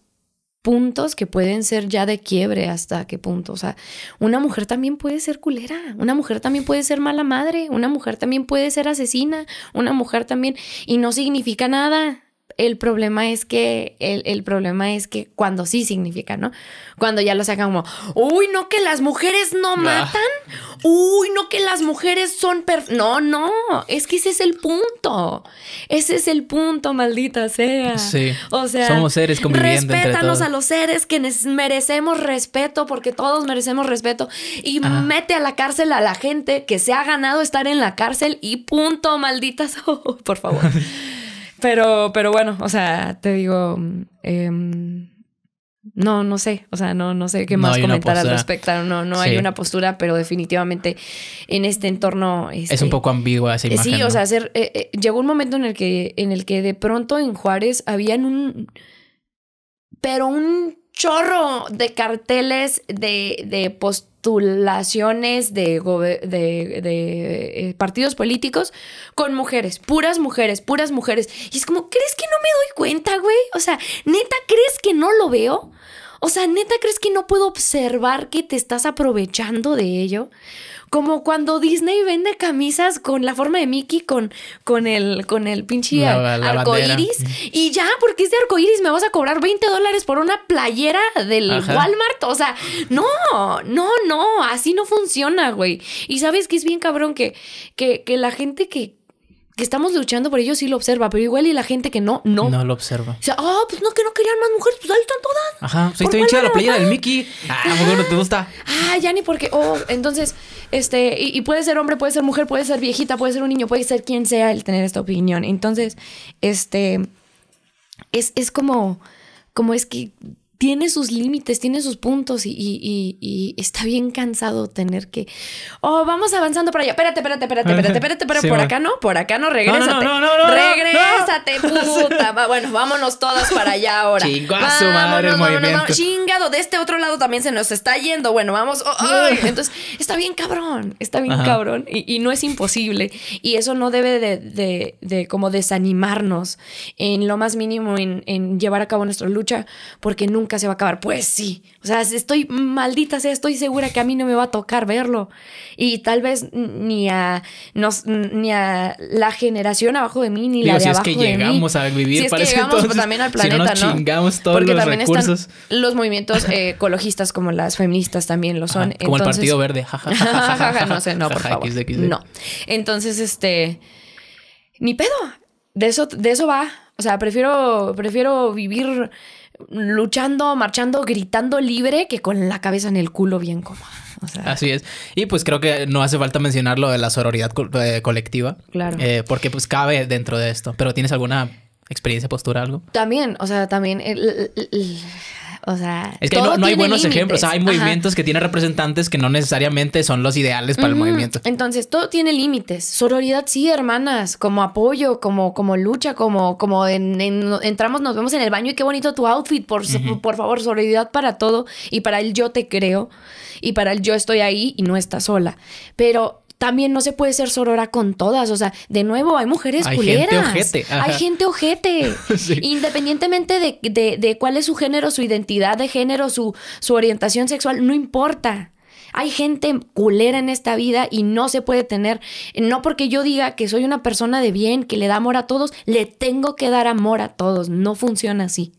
puntos que pueden ser ya de quiebre hasta qué punto. O sea, una mujer también puede ser culera, una mujer también puede ser mala madre, una mujer también puede ser asesina, una mujer también, y no significa nada. El problema es que, el, problema es que cuando sí significa, ¿no? Cuando ya lo sacan como, uy, no que las mujeres no ah. matan, uy, no que las mujeres son per No, no, es que ese es el punto. Ese es el punto, maldita sea. Sí. O sea, somos seres conviviendo Respétanos a los seres que merecemos respeto, porque todos merecemos respeto. Y ah. mete a la cárcel a la gente que se ha ganado estar en la cárcel y punto, maldita oh, por favor. Pero, pero bueno, o sea, te digo, em, no, no sé, o sea, no, no sé qué más comentar al respecto, no, no hay una postura, pero definitivamente en este entorno... Este, es un poco ambigua esa eh, imagen. Sí, o sea, eh, eh, llegó un momento en el, que, en el que de pronto en Juárez habían un... pero un chorro de carteles de, de de, de, de, eh, partidos políticos con mujeres, puras mujeres, puras mujeres. Y es como, ¿crees que no me doy cuenta, güey? O sea, neta, ¿crees que no lo veo? O sea, neta, ¿crees que no puedo observar que te estás aprovechando de ello? Como cuando Disney vende camisas con la forma de Mickey, con, con el, con el pinche iris Y ya, porque es de iris, me vas a cobrar 20 dólares por una playera del Walmart. O sea, no, no, no, así no funciona, güey. Y sabes que es bien cabrón que, que, que la gente que, que estamos luchando por ello sí lo observa, pero igual y la gente que no, no. No lo observa. O sea, ah, oh, pues no, que no querían más mujeres, pues ahí están todas. Ajá, pues bien chida la playera del Mickey. Ah, a no te gusta. Ah, ya ni porque, oh, entonces, este, y, y, puede ser hombre, puede ser mujer, puede ser viejita, puede ser un niño, puede ser quien sea el tener esta opinión. Entonces, este, es, es como, como es que tiene sus límites, tiene sus puntos y, está bien cansado tener que. Oh, vamos avanzando para allá. Espérate, espérate, espérate, espérate, espérate, pero por acá no, por acá no, regrésate. No, no, no, no regrésate, puta. Bueno, vámonos todas para allá ahora. Chingo Chingado, de este otro lado también se nos está yendo. Bueno, vamos. Oh, oh. Entonces, está bien cabrón, está bien cabrón. Y, no es imposible. Y eso no debe de, como desanimarnos en lo más mínimo en, en llevar a cabo nuestra lucha, porque nunca se va a acabar. Pues sí, o sea, estoy maldita, sea, estoy segura que a mí no me va a tocar verlo. Y tal vez ni a, ni a la generación abajo de mí, ni la de si abajo es que llegamos a vivir si para que llegamos pues, entonces, también al planeta, si no, nos chingamos Porque también están los movimientos eh, ecologistas como las feministas también lo son. como el Partido Verde. no sé, no, por favor. No. Entonces, este... Ni pedo. De eso, de eso va. O sea, prefiero, prefiero vivir luchando, marchando, gritando libre que con la cabeza en el culo bien como Así es. Y pues creo que no hace falta mencionar lo de la sororidad eh, colectiva. Claro. Eh, porque pues cabe dentro de esto. Pero ¿tienes alguna experiencia, postura, algo? También, o sea, también o sea, es que no, hay buenos ejemplos. hay movimientos que tienen representantes que no necesariamente son los ideales para el movimiento. Entonces, todo tiene límites. Sororidad, sí, hermanas, como apoyo, como, como lucha, como, como entramos, nos vemos en el baño y qué bonito tu outfit. Por, por favor, sororidad para todo y para el yo te creo y para el yo estoy ahí y no estás sola. Pero también no se puede ser sorora con todas. O sea, de nuevo, hay mujeres hay Gente ojete. Hay gente ojete. Independientemente de, cuál es su género, su identidad de género, su, su orientación sexual, no importa. Hay gente culera en esta vida y no se puede tener. No porque yo diga que soy una persona de bien, que le da amor a todos, le tengo que dar amor a todos. No funciona así.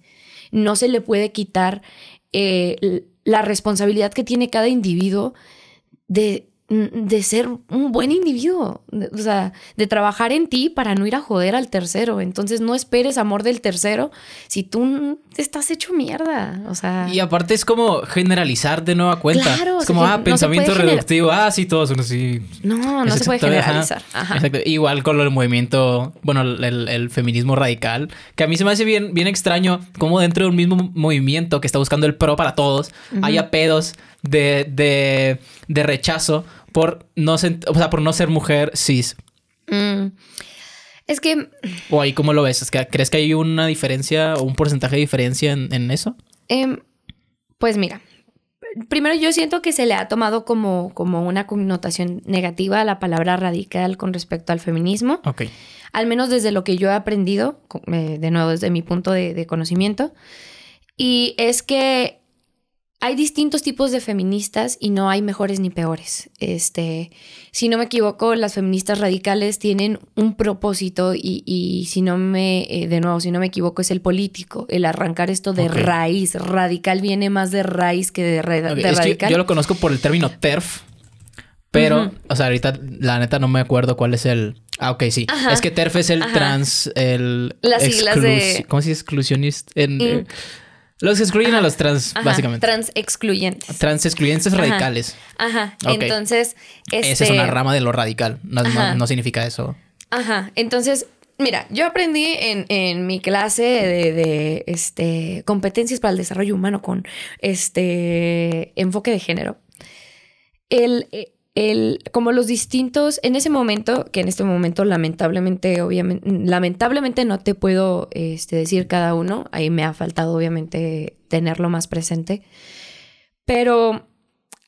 No se le puede quitar eh, la responsabilidad que tiene cada individuo de Mm, de ser un buen individuo, o sea, de trabajar en ti para no ir a joder al tercero. Entonces no esperes amor del tercero si tú estás hecho mierda, o sea. Y aparte es como generalizar de nueva cuenta. Claro, es como, ah, pensamiento reductivo, ah, sí, todos son así. No, no se puede generalizar. Exacto. Igual con el movimiento, bueno, el, feminismo radical, que a mí se me hace bien, bien extraño como dentro de un mismo movimiento que está buscando el pro para todos, hay haya pedos de, de, de rechazo por no, o sea, por no ser mujer cis. Mm. Es que... ¿O ahí cómo lo ves? ¿Es que, ¿Crees que hay una diferencia o un porcentaje de diferencia en, eso? Em, pues mira, primero yo siento que se le ha tomado como, como una connotación negativa a la palabra radical con respecto al feminismo. Ok. Al menos desde lo que yo he aprendido, eh, de nuevo desde mi punto de conocimiento. Y es que hay distintos tipos de feministas y no hay mejores ni peores. Este, si no me equivoco, las feministas radicales tienen un propósito y, si no me, eh, de nuevo, si no me equivoco, es el político, el arrancar esto de raíz. Radical viene más de raíz que de, red. radical. yo lo conozco por el término TERF. Pero, o sea, ahorita la neta no me acuerdo cuál es el. Ah, ok, sí. Es que TERF es el trans, el. Las siglas de. ¿Cómo se dice? Exclusionista. En, eh, los excluyen a los trans, básicamente. Trans excluyentes. Trans excluyentes radicales. Ajá. Entonces. Esa es este una rama de lo radical. No, significa eso. Ajá. Entonces, mira, yo aprendí en, mi clase de, de, este, competencias para el desarrollo humano con este enfoque de género. El, eh, como los distintos, en ese momento, que en este momento lamentablemente, obviamente, lamentablemente no te puedo este, decir cada uno, ahí me ha faltado obviamente tenerlo más presente, pero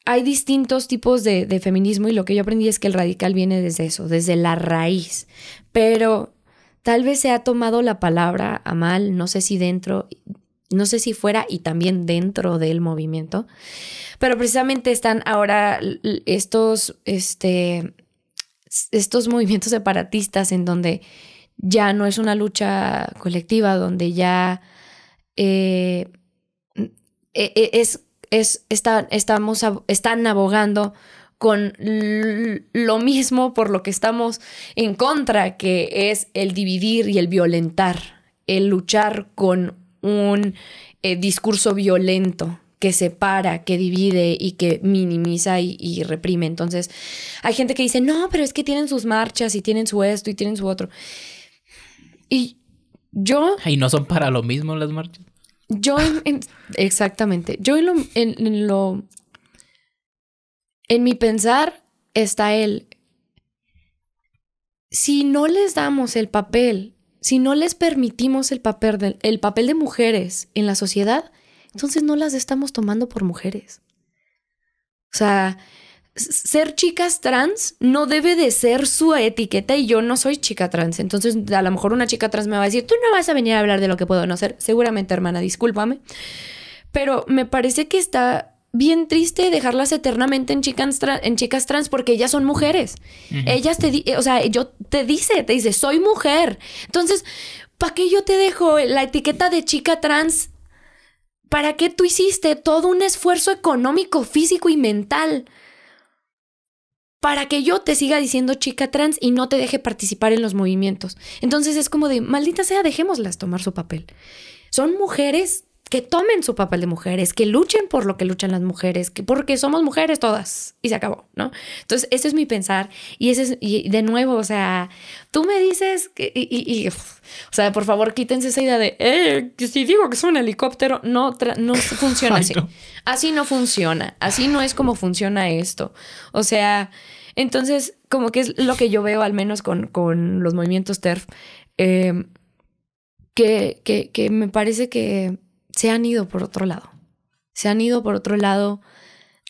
hay distintos tipos de, de feminismo y lo que yo aprendí es que el radical viene desde eso, desde la raíz, pero tal vez se ha tomado la palabra a mal, no sé si dentro, no sé si fuera y también dentro del movimiento. Pero precisamente están ahora estos, este, estos movimientos separatistas en donde ya no es una lucha colectiva, donde ya eh, mm, e, e, es, es, estamos, están abogando con lo mismo por lo que estamos en contra, que es el dividir y el violentar, el luchar con un eh, discurso violento que separa, que divide y que minimiza y, reprime. Entonces, hay gente que dice, no, pero es que tienen sus marchas y tienen su esto y tienen su otro. Y yo... ¿Y no son para lo mismo las marchas? Yo, exactamente, yo en lo, en mi pensar está él. Si no les damos el papel, si no les permitimos el papel el papel de mujeres en la sociedad, entonces no las estamos tomando por mujeres. O sea, ser chicas trans no debe de ser su etiqueta y yo no soy chica trans. Entonces, a lo mejor una chica trans me va a decir, tú no vas a venir a hablar de lo que puedo no ser. Seguramente, hermana, discúlpame. Pero me parece que está bien triste dejarlas eternamente en chicas, trans porque ellas son mujeres. Ellas te, eh, o sea, yo te dice, te dice, soy mujer. Entonces, ¿para qué yo te dejo la etiqueta de chica trans ¿Para qué tú hiciste todo un esfuerzo económico, físico y mental? Para que yo te siga diciendo chica trans y no te deje participar en los movimientos. Entonces es como de, maldita sea, dejémoslas tomar su papel. Son mujeres que tomen su papel de mujeres, que luchen por lo que luchan las mujeres, que porque somos mujeres todas y se acabó, ¿no? Entonces, ese es mi pensar y ese es, de nuevo, o sea, tú me dices que, y, o sea, por favor, quítense esa idea de, eh, si digo que es un helicóptero, no, no funciona así. Así no funciona, así no es como funciona esto. O sea, entonces, como que es lo que yo veo, al menos con, con los movimientos TERF, eh, que, que me parece que se han ido por otro lado. Se han ido por otro lado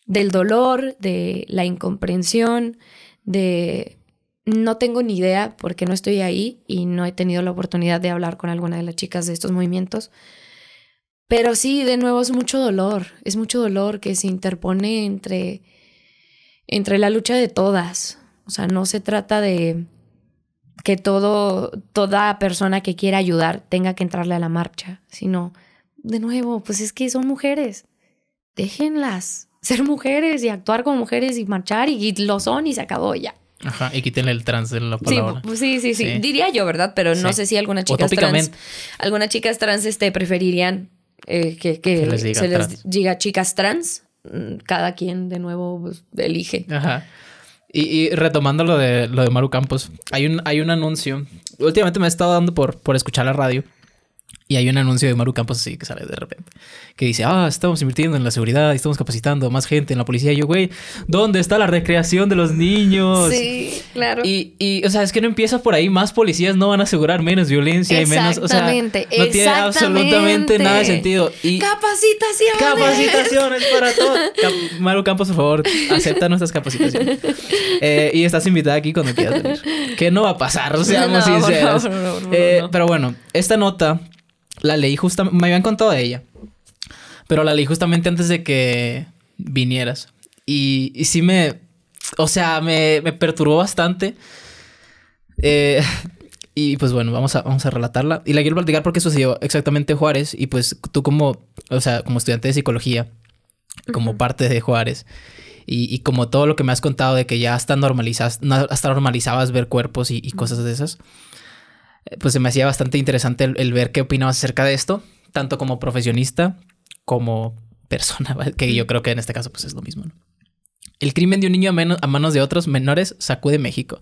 del dolor, de la incomprensión, de no tengo ni idea porque no estoy ahí y no he tenido la oportunidad de hablar con alguna de las chicas de estos movimientos. Pero sí, de nuevo es mucho dolor, es mucho dolor que se interpone entre entre la lucha de todas. O sea, no se trata de que todo toda persona que quiera ayudar tenga que entrarle a la marcha, sino de nuevo, pues es que son mujeres. Déjenlas ser mujeres y actuar como mujeres y marchar y, lo son y se acabó ya. Ajá, y quiten el trans en la palabra. Pues sí, sí, sí, Diría yo, ¿verdad? Pero no sé si algunas chicas trans. Algunas chicas trans este, preferirían eh, que, que, se les diga chicas trans. Mm, cada quien de nuevo pues, elige. Ajá. Y, retomando lo de, lo de Maru Campos, hay un, hay un anuncio. Últimamente me he estado dando por, por escuchar la radio. Y hay un anuncio de Maru Campos así que sale de repente, que dice, ah, estamos invirtiendo en la seguridad, estamos capacitando a más gente en la policía. yo, güey, ¿dónde está la recreación de los niños? Sí, claro. Y, y, o sea, es que no empieza por ahí, más policías no van a asegurar menos violencia y menos, o sea, no tiene absolutamente nada de sentido. Y capacitaciones. Capacitaciones para todo. Maru Campos, por favor, acepta nuestras capacitaciones. Eh, y estás invitada aquí cuando quieras venir. Que no va a pasar, seamos sinceros. Pero bueno, esta nota la leí justamente, me habían contado de ella, pero la leí justamente antes de que vinieras. Y, y sí me, o sea, me, me perturbó bastante. Eh, y pues bueno, vamos a, vamos a relatarla. Y la quiero platicar porque sucedió exactamente Juárez. Y pues tú como, o sea, como estudiante de psicología, como parte de Juárez, y, y, como todo lo que me has contado de que ya hasta, normalizas, hasta normalizabas ver cuerpos y, y cosas de esas, eh, pues se me hacía bastante interesante el, ver qué opinabas acerca de esto, tanto como profesionista como persona, que yo creo que en este caso pues es lo mismo. El crimen de un niño a manos de otros menores sacude México.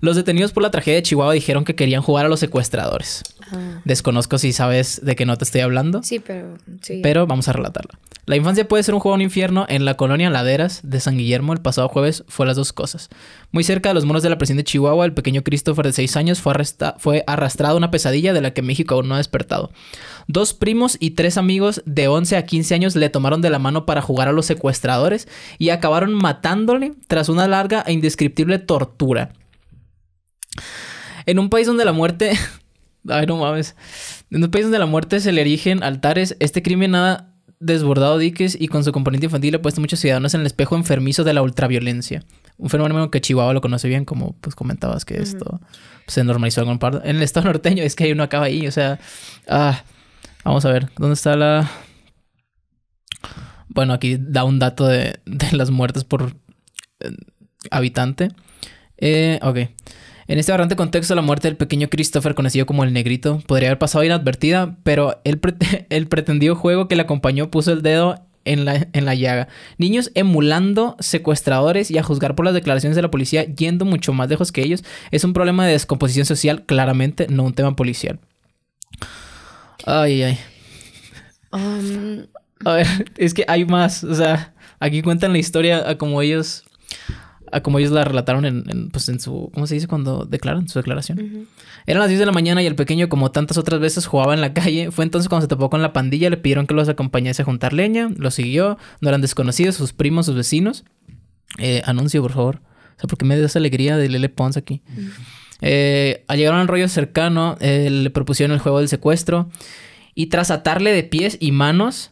Los detenidos por la tragedia de Chihuahua dijeron que querían jugar a los secuestradores. Ah. Desconozco si sabes de qué no te estoy hablando. Sí, pero Pero vamos a relatarla. La infancia puede ser un juego en un infierno. En la colonia Laderas de San Guillermo el pasado jueves fue las dos cosas. Muy cerca de los muros de la prisión de Chihuahua, el pequeño Christopher de 6 años fue, fue arrastrado a una pesadilla de la que México aún no ha despertado. Dos primos y tres amigos de 11 a 15 años le tomaron de la mano para jugar a los secuestradores y acabaron matándole tras una larga e indescriptible tortura. En un país donde la muerte. Ay, no mames. En un país donde la muerte se le erigen altares, este crimen ha desbordado diques y con su componente infantil ha puesto muchos ciudadanos en el espejo enfermizo de la ultraviolencia. Un fenómeno que Chihuahua lo conoce bien, como pues comentabas que esto pues, se normalizó en, par... en el estado norteño. Es que hay uno acaba ahí, o sea. Ah, vamos a ver, ¿dónde está la. Bueno, aquí da un dato de, las muertes por eh, habitante. Eh, ok. En este aberrante contexto, la muerte del pequeño Christopher, conocido como el Negrito, podría haber pasado inadvertida, pero el, pretendido juego que le acompañó puso el dedo en la, en la, llaga. Niños emulando secuestradores y a juzgar por las declaraciones de la policía yendo mucho más lejos que ellos es un problema de descomposición social, claramente, no un tema policial. Ay, ay. Um, a ver, es que hay más. O sea, aquí cuentan la historia a como ellos a como ellos la relataron pues, en, su, ¿cómo se dice? Cuando declaran su declaración. Eran las 10 de la mañana y el pequeño, como tantas otras veces, jugaba en la calle. Fue entonces cuando se topó con la pandilla, le pidieron que los acompañase a juntar leña, lo siguió, no eran desconocidos, sus primos, sus vecinos. Eh, anuncio, por favor. O sea, porque me dio esa alegría de Lele Pons aquí. Eh, al llegar un rollo cercano, eh, le propusieron el juego del secuestro y tras atarle de pies y manos,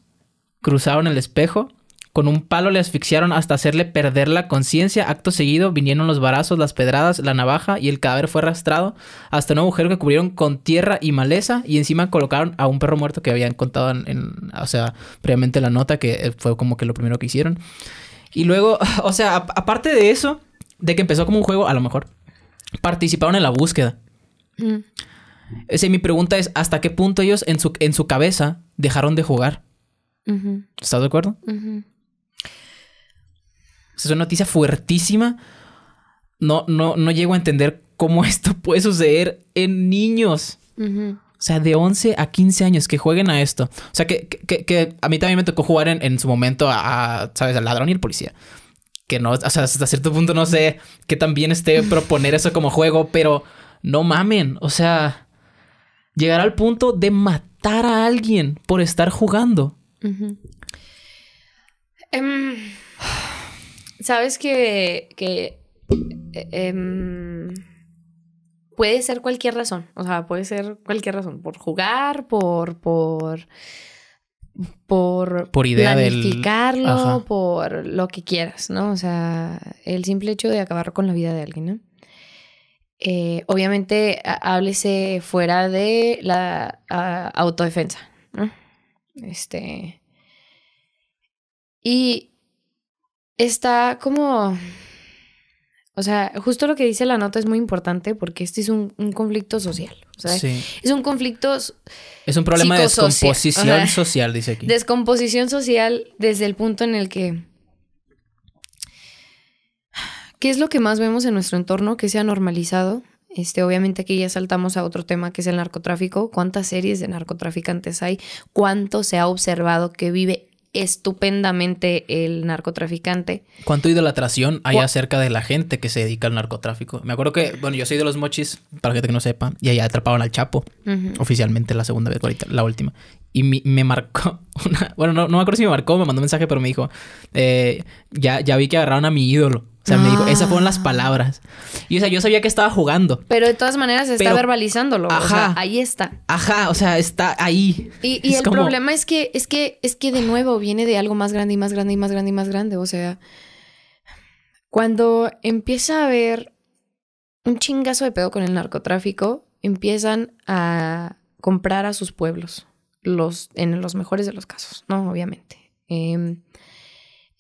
cruzaron el espejo con un palo le asfixiaron hasta hacerle perder la conciencia. Acto seguido vinieron los varazos, las pedradas, la navaja y el cadáver fue arrastrado hasta un agujero que cubrieron con tierra y maleza y encima colocaron a un perro muerto que habían contado en, o sea, previamente la nota que eh, fue como que lo primero que hicieron. Y luego, o sea, aparte de eso, de que empezó como un juego, a lo mejor, participaron en la búsqueda. Mm. mi pregunta es, ¿hasta qué punto ellos en su, en su cabeza dejaron de jugar? ¿Estás de acuerdo? es una noticia fuertísima. No, no, no llego a entender cómo esto puede suceder en niños. O sea, de 11 a 15 años que jueguen a esto. O sea, que, que, que a mí también me tocó jugar en, su momento a, ¿sabes?, al ladrón y el policía. Que no, o sea, hasta cierto punto no sé qué tan bien esté proponer eso como juego, pero no mamen. O sea, llegar al punto de matar a alguien por estar jugando. Sabes que, eh, em, puede ser cualquier razón, o sea, puede ser cualquier razón, por jugar, por, por, por, por planificarlo, por lo que quieras, ¿no? O sea, el simple hecho de acabar con la vida de alguien, ¿no? Eh, obviamente, háblese fuera de la autodefensa, Este. Y está como... O sea, justo lo que dice la nota es muy importante porque este es un, conflicto social. Es un conflicto. Es un problema de descomposición social, dice aquí. Descomposición social desde el punto en el que. ¿Qué es lo que más vemos en nuestro entorno que se ha normalizado? Este, obviamente aquí ya saltamos a otro tema que es el narcotráfico. ¿Cuántas series de narcotraficantes hay? ¿Cuánto se ha observado que vive estupendamente el narcotraficante. ¿Cuánto idolatración hay acerca de la gente que se dedica al narcotráfico? Me acuerdo que, bueno, yo soy de los mochis, para gente que no sepa, y allá atrapaban al Chapo, oficialmente la segunda vez, ahorita, la última. Y me marcó una, bueno, no, no, me acuerdo si me marcó, me mandó un mensaje, pero me dijo, eh, ya, ya vi que agarraron a mi ídolo. O sea, me dijo, esas ah. fueron las palabras. Y o sea, yo sabía que estaba jugando. Pero de todas maneras está verbalizándolo. Ajá. ahí está. Ajá, o sea, está ahí. Y, el problema es que, es que, es que de nuevo viene de algo más grande y más grande y más grande y más grande. O sea, cuando empieza a haber un chingazo de pedo con el narcotráfico, empiezan a comprar a sus pueblos. Los, en los mejores de los casos, ¿no? Obviamente. Em,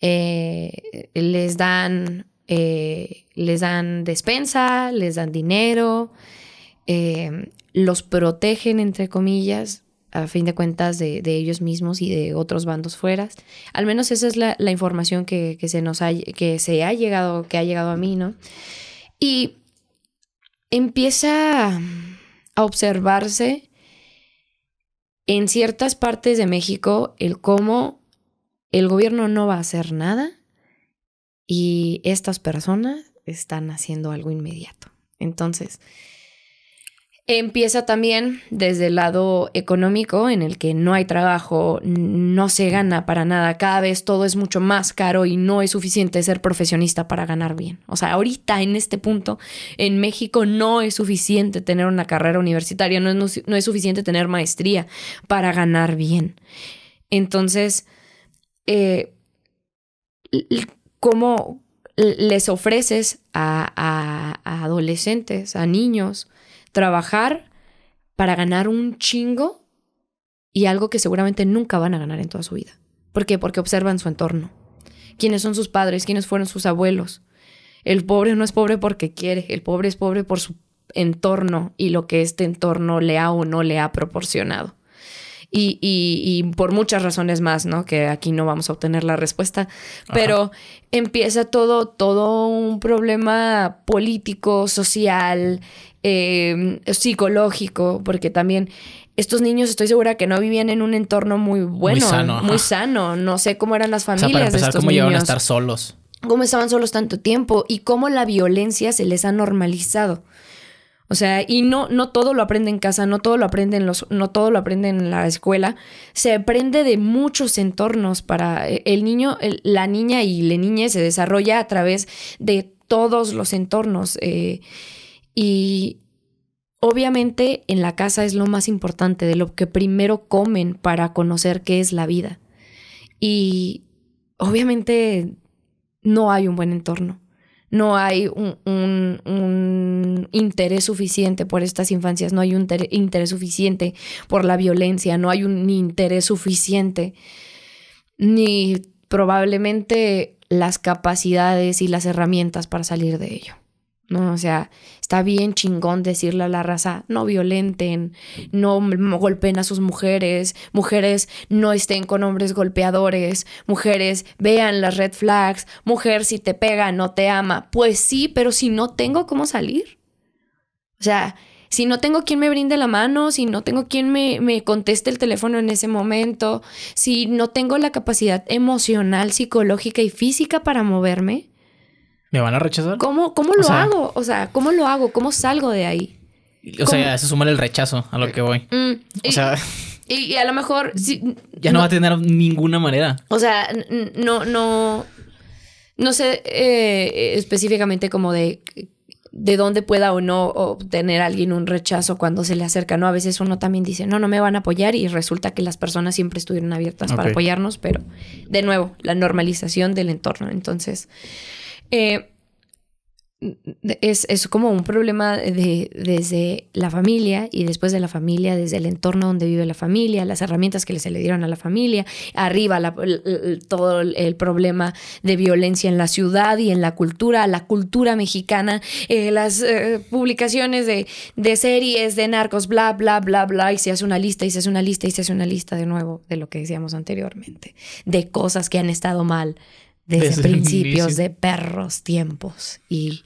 eh, les dan eh, les dan despensa, les dan dinero, eh, los protegen, entre comillas, a fin de cuentas, de, ellos mismos y de otros bandos fuera. Al menos esa es la, información que, se nos ha, que se ha llegado, que ha llegado a mí, ¿no? Y empieza a observarse en ciertas partes de México el cómo el gobierno no va a hacer nada y estas personas están haciendo algo inmediato. Entonces, empieza también desde el lado económico, en el que no hay trabajo, no se gana para nada, cada vez todo es mucho más caro y no es suficiente ser profesionista para ganar bien. O sea, ahorita en este punto, en México no es suficiente tener una carrera universitaria, no es, suficiente tener maestría para ganar bien. Entonces, eh, cómo les ofreces a, adolescentes, a niños, trabajar para ganar un chingo y algo que seguramente nunca van a ganar en toda su vida. ¿Por qué? Porque observan su entorno. ¿Quiénes son sus padres? ¿Quiénes fueron sus abuelos? El pobre no es pobre porque quiere, el pobre es pobre por su entorno y lo que este entorno le ha o no le ha proporcionado y, por muchas razones más, ¿no? Que aquí no vamos a obtener la respuesta, pero empieza todo, todo un problema político, social, eh, psicológico, porque también estos niños estoy segura que no vivían en un entorno muy bueno, muy sano, no sé cómo eran las familias. O sea, para empezar, cómo niños. a estar solos. Cómo estaban solos tanto tiempo y cómo la violencia se les ha normalizado. O sea, y no, no todo lo aprende en casa, no todo lo aprende en los, no todo lo aprende en la escuela. Se aprende de muchos entornos para eh, el niño, la niña y la niña se desarrolla a través de todos los entornos. Eh, y obviamente en la casa es lo más importante, de lo que primero comen para conocer qué es la vida. Y obviamente no hay un buen entorno no hay un, interés suficiente por estas infancias, no hay un interés suficiente por la violencia, no hay un interés suficiente, ni probablemente las capacidades y las herramientas para salir de ello. ¿no? O sea, está bien chingón decirle a la raza, no violenten, no golpeen a sus mujeres, mujeres no estén con hombres golpeadores, mujeres vean las red flags, mujer si te pega no te ama. Pues sí, pero si no tengo cómo salir. O sea, si no tengo quien me brinde la mano, si no tengo quien me conteste el teléfono en ese momento, si no tengo la capacidad emocional, psicológica y física para moverme, ¿Me van a rechazar? ¿Cómo, cómo lo hago? O sea, ¿cómo lo hago? ¿Cómo salgo de ahí? O sea, eso suma el rechazo a lo que voy. Mm, o sea. Y, a lo mejor. Si, ya no, va a tener ninguna manera. O sea, no, no. No sé eh, específicamente como de de dónde pueda o no obtener alguien un rechazo cuando se le acerca, ¿no? A veces uno también dice, no, no me van a apoyar y resulta que las personas siempre estuvieron abiertas para apoyarnos, pero de nuevo, la normalización del entorno. Entonces, eh, es, como un problema de, desde la familia y después de la familia, desde el entorno donde vive la familia, las herramientas que se le dieron a la familia, arriba todo el problema de violencia en la ciudad y en la cultura, la cultura mexicana, eh, las eh, publicaciones de, de, series, de narcos, bla, bla, bla, bla, y se hace una lista y se hace una lista y se hace una lista de nuevo de lo que decíamos anteriormente, de cosas que han estado mal desde, principios de perros tiempos. Y,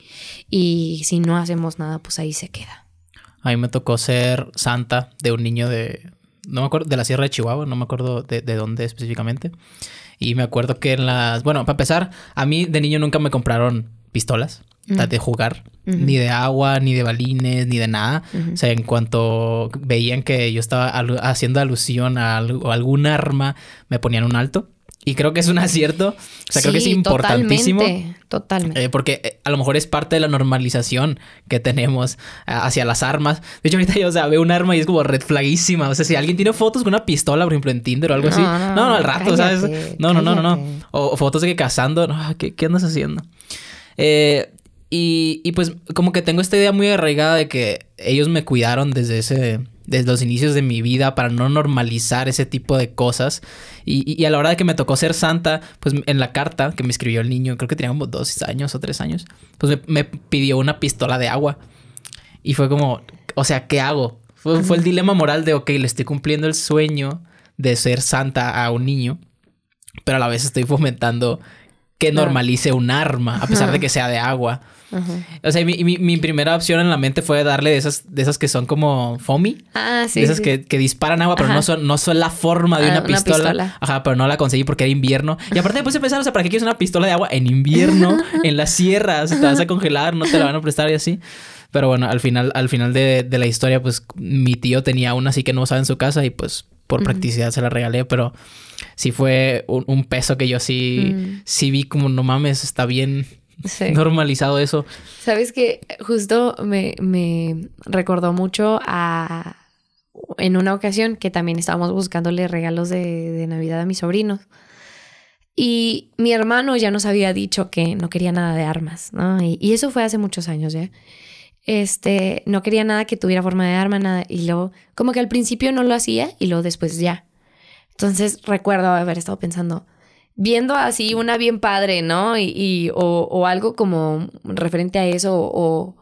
si no hacemos nada, pues ahí se queda. A mí me tocó ser santa de un niño de, no me acuerdo, de la Sierra de Chihuahua, no me acuerdo de, dónde específicamente. Y me acuerdo que en las, bueno, para empezar, a mí de niño nunca me compraron pistolas mm. de jugar, ni de agua, ni de balines, ni de nada. O sea, en cuanto veían que yo estaba haciendo alusión a, algún arma, me ponían un alto. Y creo que es un acierto. O sea, creo que es importantísimo. Totalmente. totalmente. Eh, porque eh, a lo mejor es parte de la normalización que tenemos eh, hacia las armas. De hecho, ahorita yo, veo un arma y es como red flaguísima. O sea, si alguien tiene fotos con una pistola, por ejemplo, en Tinder o algo así. No, no, al rato, ¿sabes? No, no, no, no, no. O, fotos de que cazando. Ah, ¿qué, ¿Qué andas haciendo? y pues como que tengo esta idea muy arraigada de que ellos me cuidaron desde ese desde los inicios de mi vida para no normalizar ese tipo de cosas. Y, a la hora de que me tocó ser santa, pues en la carta que me escribió el niño, creo que tenía como dos años o tres años, pues me, pidió una pistola de agua. Y fue como, o sea, ¿qué hago? Fue, fue el dilema moral de, ok, le estoy cumpliendo el sueño de ser santa a un niño, pero a la vez estoy fomentando que normalice un arma, a pesar de que sea de agua. O sea, mi, primera opción en la mente fue darle de esas, de esas que son como foamy. Ah, sí. De esas Que, disparan agua, pero no son, no son la forma de ah, una, pistola. Ajá, pero no la conseguí porque era invierno. Y aparte después puse pensar, o sea, ¿para qué quieres una pistola de agua en invierno? en las sierras, te vas a congelar, no te la van a prestar y así. Pero bueno, al final, al final de, de la historia, pues mi tío tenía una así que no usaba en su casa y pues por practicidad se la regalé, pero sí fue un, peso que yo sí, mm. sí vi como, no mames, está bien normalizado eso. Sabes que justo me, recordó mucho a en una ocasión que también estábamos buscándole regalos de, Navidad a mis sobrinos. Y mi hermano ya nos había dicho que no quería nada de armas, ¿no? Y, eso fue hace muchos años, ¿ya? Este, no quería nada que tuviera forma de arma, nada. Y luego, como que al principio no lo hacía y luego después ya. Entonces recuerdo haber estado pensando, viendo así una bien padre, ¿no? Y, o, o, algo como referente a eso, o...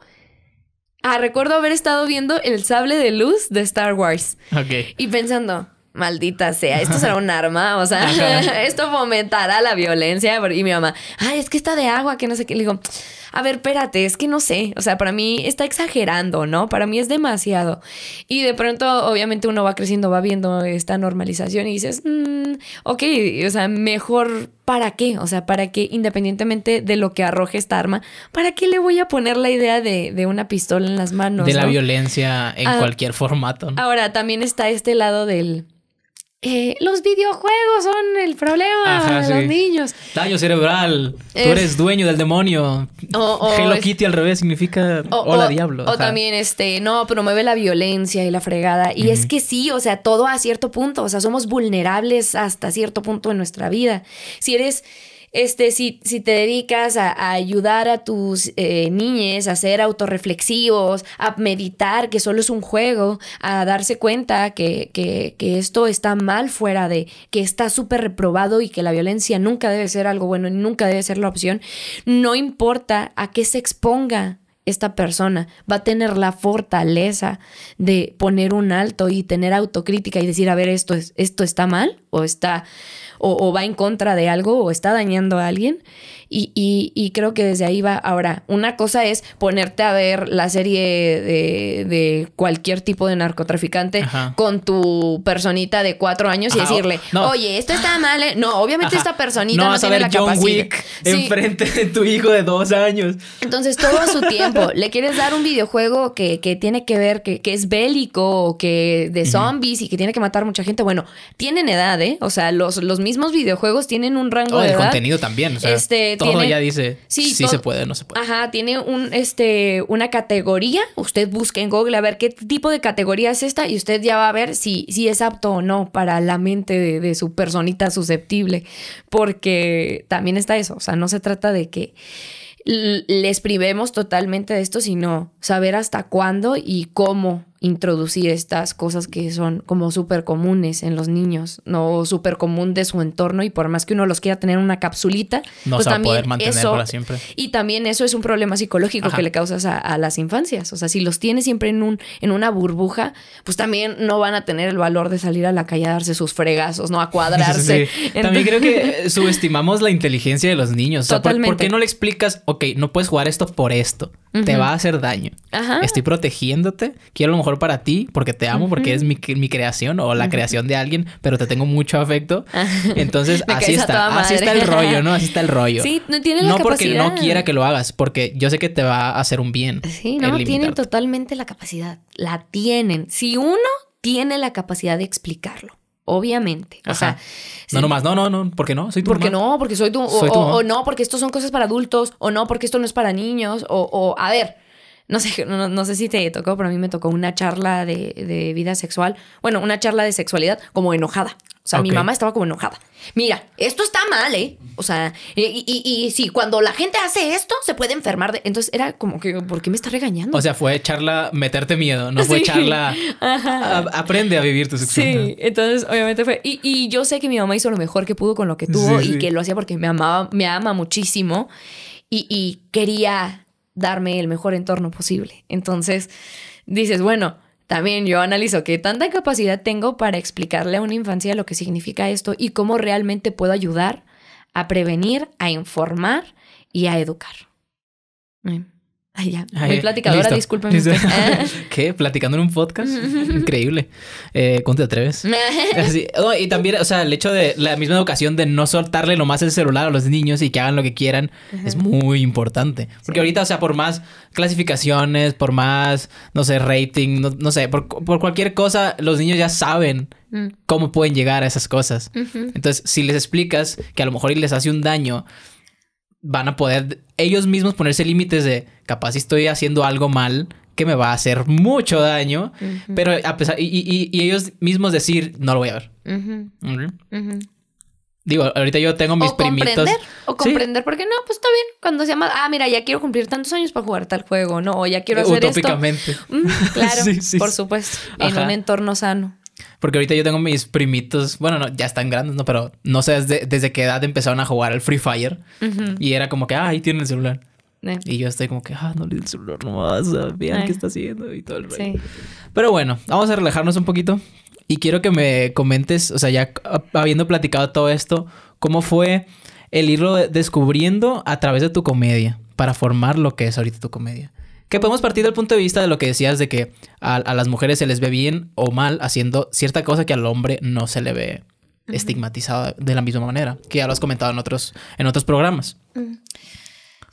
Ah, recuerdo haber estado viendo el sable de luz de Star Wars. Ok. Y pensando, maldita sea, esto será un arma, o sea, esto fomentará la violencia. Y mi mamá, ay, es que está de agua, que no sé qué. Le digo, a ver, espérate, es que no sé, o sea, para mí está exagerando, ¿no? Para mí es demasiado. Y de pronto, obviamente, uno va creciendo, va viendo esta normalización y dices, mm, ok, o sea, mejor para qué, o sea, para qué, independientemente de lo que arroje esta arma, ¿para qué le voy a poner la idea de, una pistola en las manos? De la violencia en ah, cualquier formato. Ahora, también está este lado del eh, los videojuegos son el problema de los niños. Daño cerebral. Tú eres dueño del demonio. O, Hello Kitty al revés significa hola diablo. O también este, no, promueve la violencia y la fregada. Y es que sí, o sea, todo a cierto punto. O sea, somos vulnerables hasta cierto punto en nuestra vida. Si eres este, si, si te dedicas a, ayudar a tus eh, niñas a ser autorreflexivos, a meditar que solo es un juego, a darse cuenta que, que esto está mal fuera de, que está súper reprobado y que la violencia nunca debe ser algo bueno y nunca debe ser la opción, no importa a qué se exponga esta persona va a tener la fortaleza de poner un alto y tener autocrítica y decir, a ver, esto, es, esto está mal o está o, va en contra de algo o está dañando a alguien, y, y, creo que desde ahí va. Ahora, una cosa es ponerte a ver la serie de, cualquier tipo de narcotraficante con tu personita de cuatro años y decirle, oye, esto está mal. ¿eh?". No, obviamente esta personita no, no tiene la John capacidad. Wick enfrente de tu hijo de dos años. Entonces, todo su tiempo. Le quieres dar un videojuego que, que tiene que ver, que, que, es bélico, que de zombies y que tiene que matar mucha gente. Bueno, tienen edad, ¿eh? O sea, los, los mismos videojuegos tienen un rango oh, de contenido también. O sea. Este todo ya dice sí, si se puede o no se puede. Ajá, tiene un, este, una categoría. Usted busca en Google a ver qué tipo de categoría es esta y usted ya va a ver si, si es apto o no para la mente de, de su personita susceptible. Porque también está eso. O sea, no se trata de que les privemos totalmente de esto, sino saber hasta cuándo y cómo introducir estas cosas que son como súper comunes en los niños, no súper común de su entorno y por más que uno los quiera tener en una capsulita, no pues se va a poder mantener para siempre. Y también eso es un problema psicológico que le causas a, las infancias. O sea, si los tienes siempre en, un, en una burbuja, pues también no van a tener el valor de salir a la calle a darse sus fregazos, ¿no? A cuadrarse. También creo que eh, subestimamos la inteligencia de los niños. O ¿por, qué no le explicas, ok, no puedes jugar esto por esto? Te va a hacer daño. Estoy protegiéndote. Quiero a lo mejor para ti porque te amo, porque es mi, mi, creación o la creación de alguien, pero te tengo mucho afecto. Ah, Entonces, así está. Así está el rollo, ¿no? Así está el rollo. no la capacidad. No porque no quiera que lo hagas, porque yo sé que te va a hacer un bien. Sí, no, tienen totalmente la capacidad. La tienen. Si uno tiene la capacidad de explicarlo obviamente. O sea, no no nomás, no, no, no, porque no, soy tu Porque mamá? no, porque soy tu, o, no, porque esto son cosas para adultos, o no, porque esto no es para niños, o, o a ver, no sé, no, no, sé si te tocó, pero a mí me tocó una charla de, vida sexual, bueno, una charla de sexualidad como enojada. O sea, mi mamá estaba como enojada. Mira, esto está mal, ¿eh? O sea, y, y, sí, cuando la gente hace esto, se puede enfermar. De... Entonces era como que, ¿por qué me está regañando? O sea, fue charla meterte miedo, no fue charla aprende a vivir tu sexualidad. Sí, entonces obviamente fue. Y, y, yo sé que mi mamá hizo lo mejor que pudo con lo que tuvo y que lo hacía porque me amaba, me ama muchísimo y, y quería darme el mejor entorno posible. Entonces, dices, bueno, también yo analizo qué tanta capacidad tengo para explicarle a una infancia lo que significa esto y cómo realmente puedo ayudar a prevenir, a informar y a educar. Ay, ya. Muy platicadora, disculpen. Ah. ¿Qué? ¿Platicando en un podcast? Increíble. Eh, ¿Cómo te atreves? Oh, y también, o sea, el hecho de la misma educación de no soltarle lo más el celular a los niños y que hagan lo que quieran es muy importante. Porque ahorita, o sea, por más clasificaciones, por más, no sé, rating, no, sé, por, cualquier cosa, los niños ya saben mm. cómo pueden llegar a esas cosas. Entonces, si les explicas que a lo mejor les hace un daño, van a poder ellos mismos ponerse límites de capaz estoy haciendo algo mal que me va a hacer mucho daño, pero a pesar, y, ellos mismos decir, no lo voy a ver. Digo, ahorita yo tengo mis primitos. o comprender, porque no, pues está bien. Cuando se llama, ah, mira, ya quiero cumplir tantos años para jugar tal juego, no, o ya quiero hacer esto. Utópicamente. Mm, claro, por supuesto, en un entorno sano. Porque ahorita yo tengo mis primitos, bueno, no, ya están grandes, ¿no? Pero no sé desde, qué edad empezaron a jugar al Free Fire. Y era como que, ah, ahí tienen el celular. Y yo estoy como que, ah, no le el celular ah, vean qué está haciendo y todo el Pero bueno, vamos a relajarnos un poquito. Y quiero que me comentes, o sea, ya habiendo platicado todo esto, ¿cómo fue el irlo descubriendo a través de tu comedia para formar lo que es ahorita tu comedia? Que podemos partir del punto de vista de lo que decías de que a, las mujeres se les ve bien o mal haciendo cierta cosa que al hombre no se le ve estigmatizada de la misma manera, que ya lo has comentado en otros, en otros programas. Mm.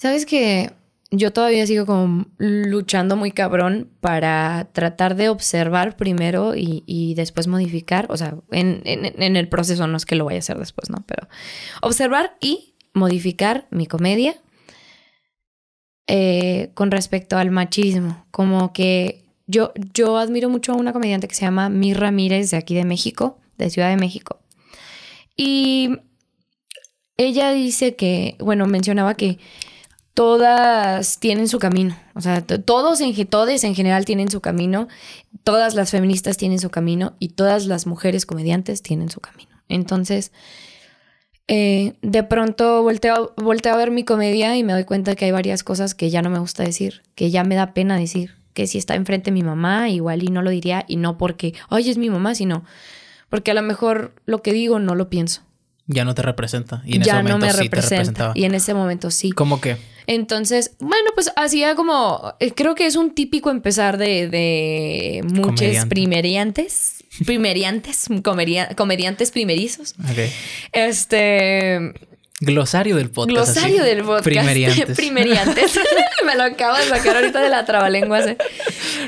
Sabes que yo todavía sigo como luchando muy cabrón para tratar de observar primero y, después modificar. O sea, en, el proceso no es que lo vaya a hacer después, ¿no? Pero observar y modificar mi comedia eh, con respecto al machismo. Como que yo, yo admiro mucho a una comediante que se llama Mir Ramírez de aquí de México, de Ciudad de México. Y ella dice que, bueno, mencionaba que todas tienen su camino. O sea, todos en, en general tienen su camino, todas las feministas tienen su camino y todas las mujeres comediantes tienen su camino. Entonces, eh, de pronto volteo, a ver mi comedia y me doy cuenta que hay varias cosas que ya no me gusta decir, que ya me da pena decir, que si está enfrente mi mamá, igual y no lo diría, y no porque, ay, es mi mamá, sino porque a lo mejor lo que digo no lo pienso ya no te representa. Y en ese momento no me sí te representaba. Y en ese momento sí. ¿Cómo que? Entonces, bueno, pues hacía como. Eh, creo que es un típico empezar de, de muchos primeriantes. Primeriantes, comediantes primerizos. Este. Glosario del podcast. Glosario del podcast. Primeriantes. Primeriantes. Me lo acabo de sacar ahorita de la trabalenguas. Eh.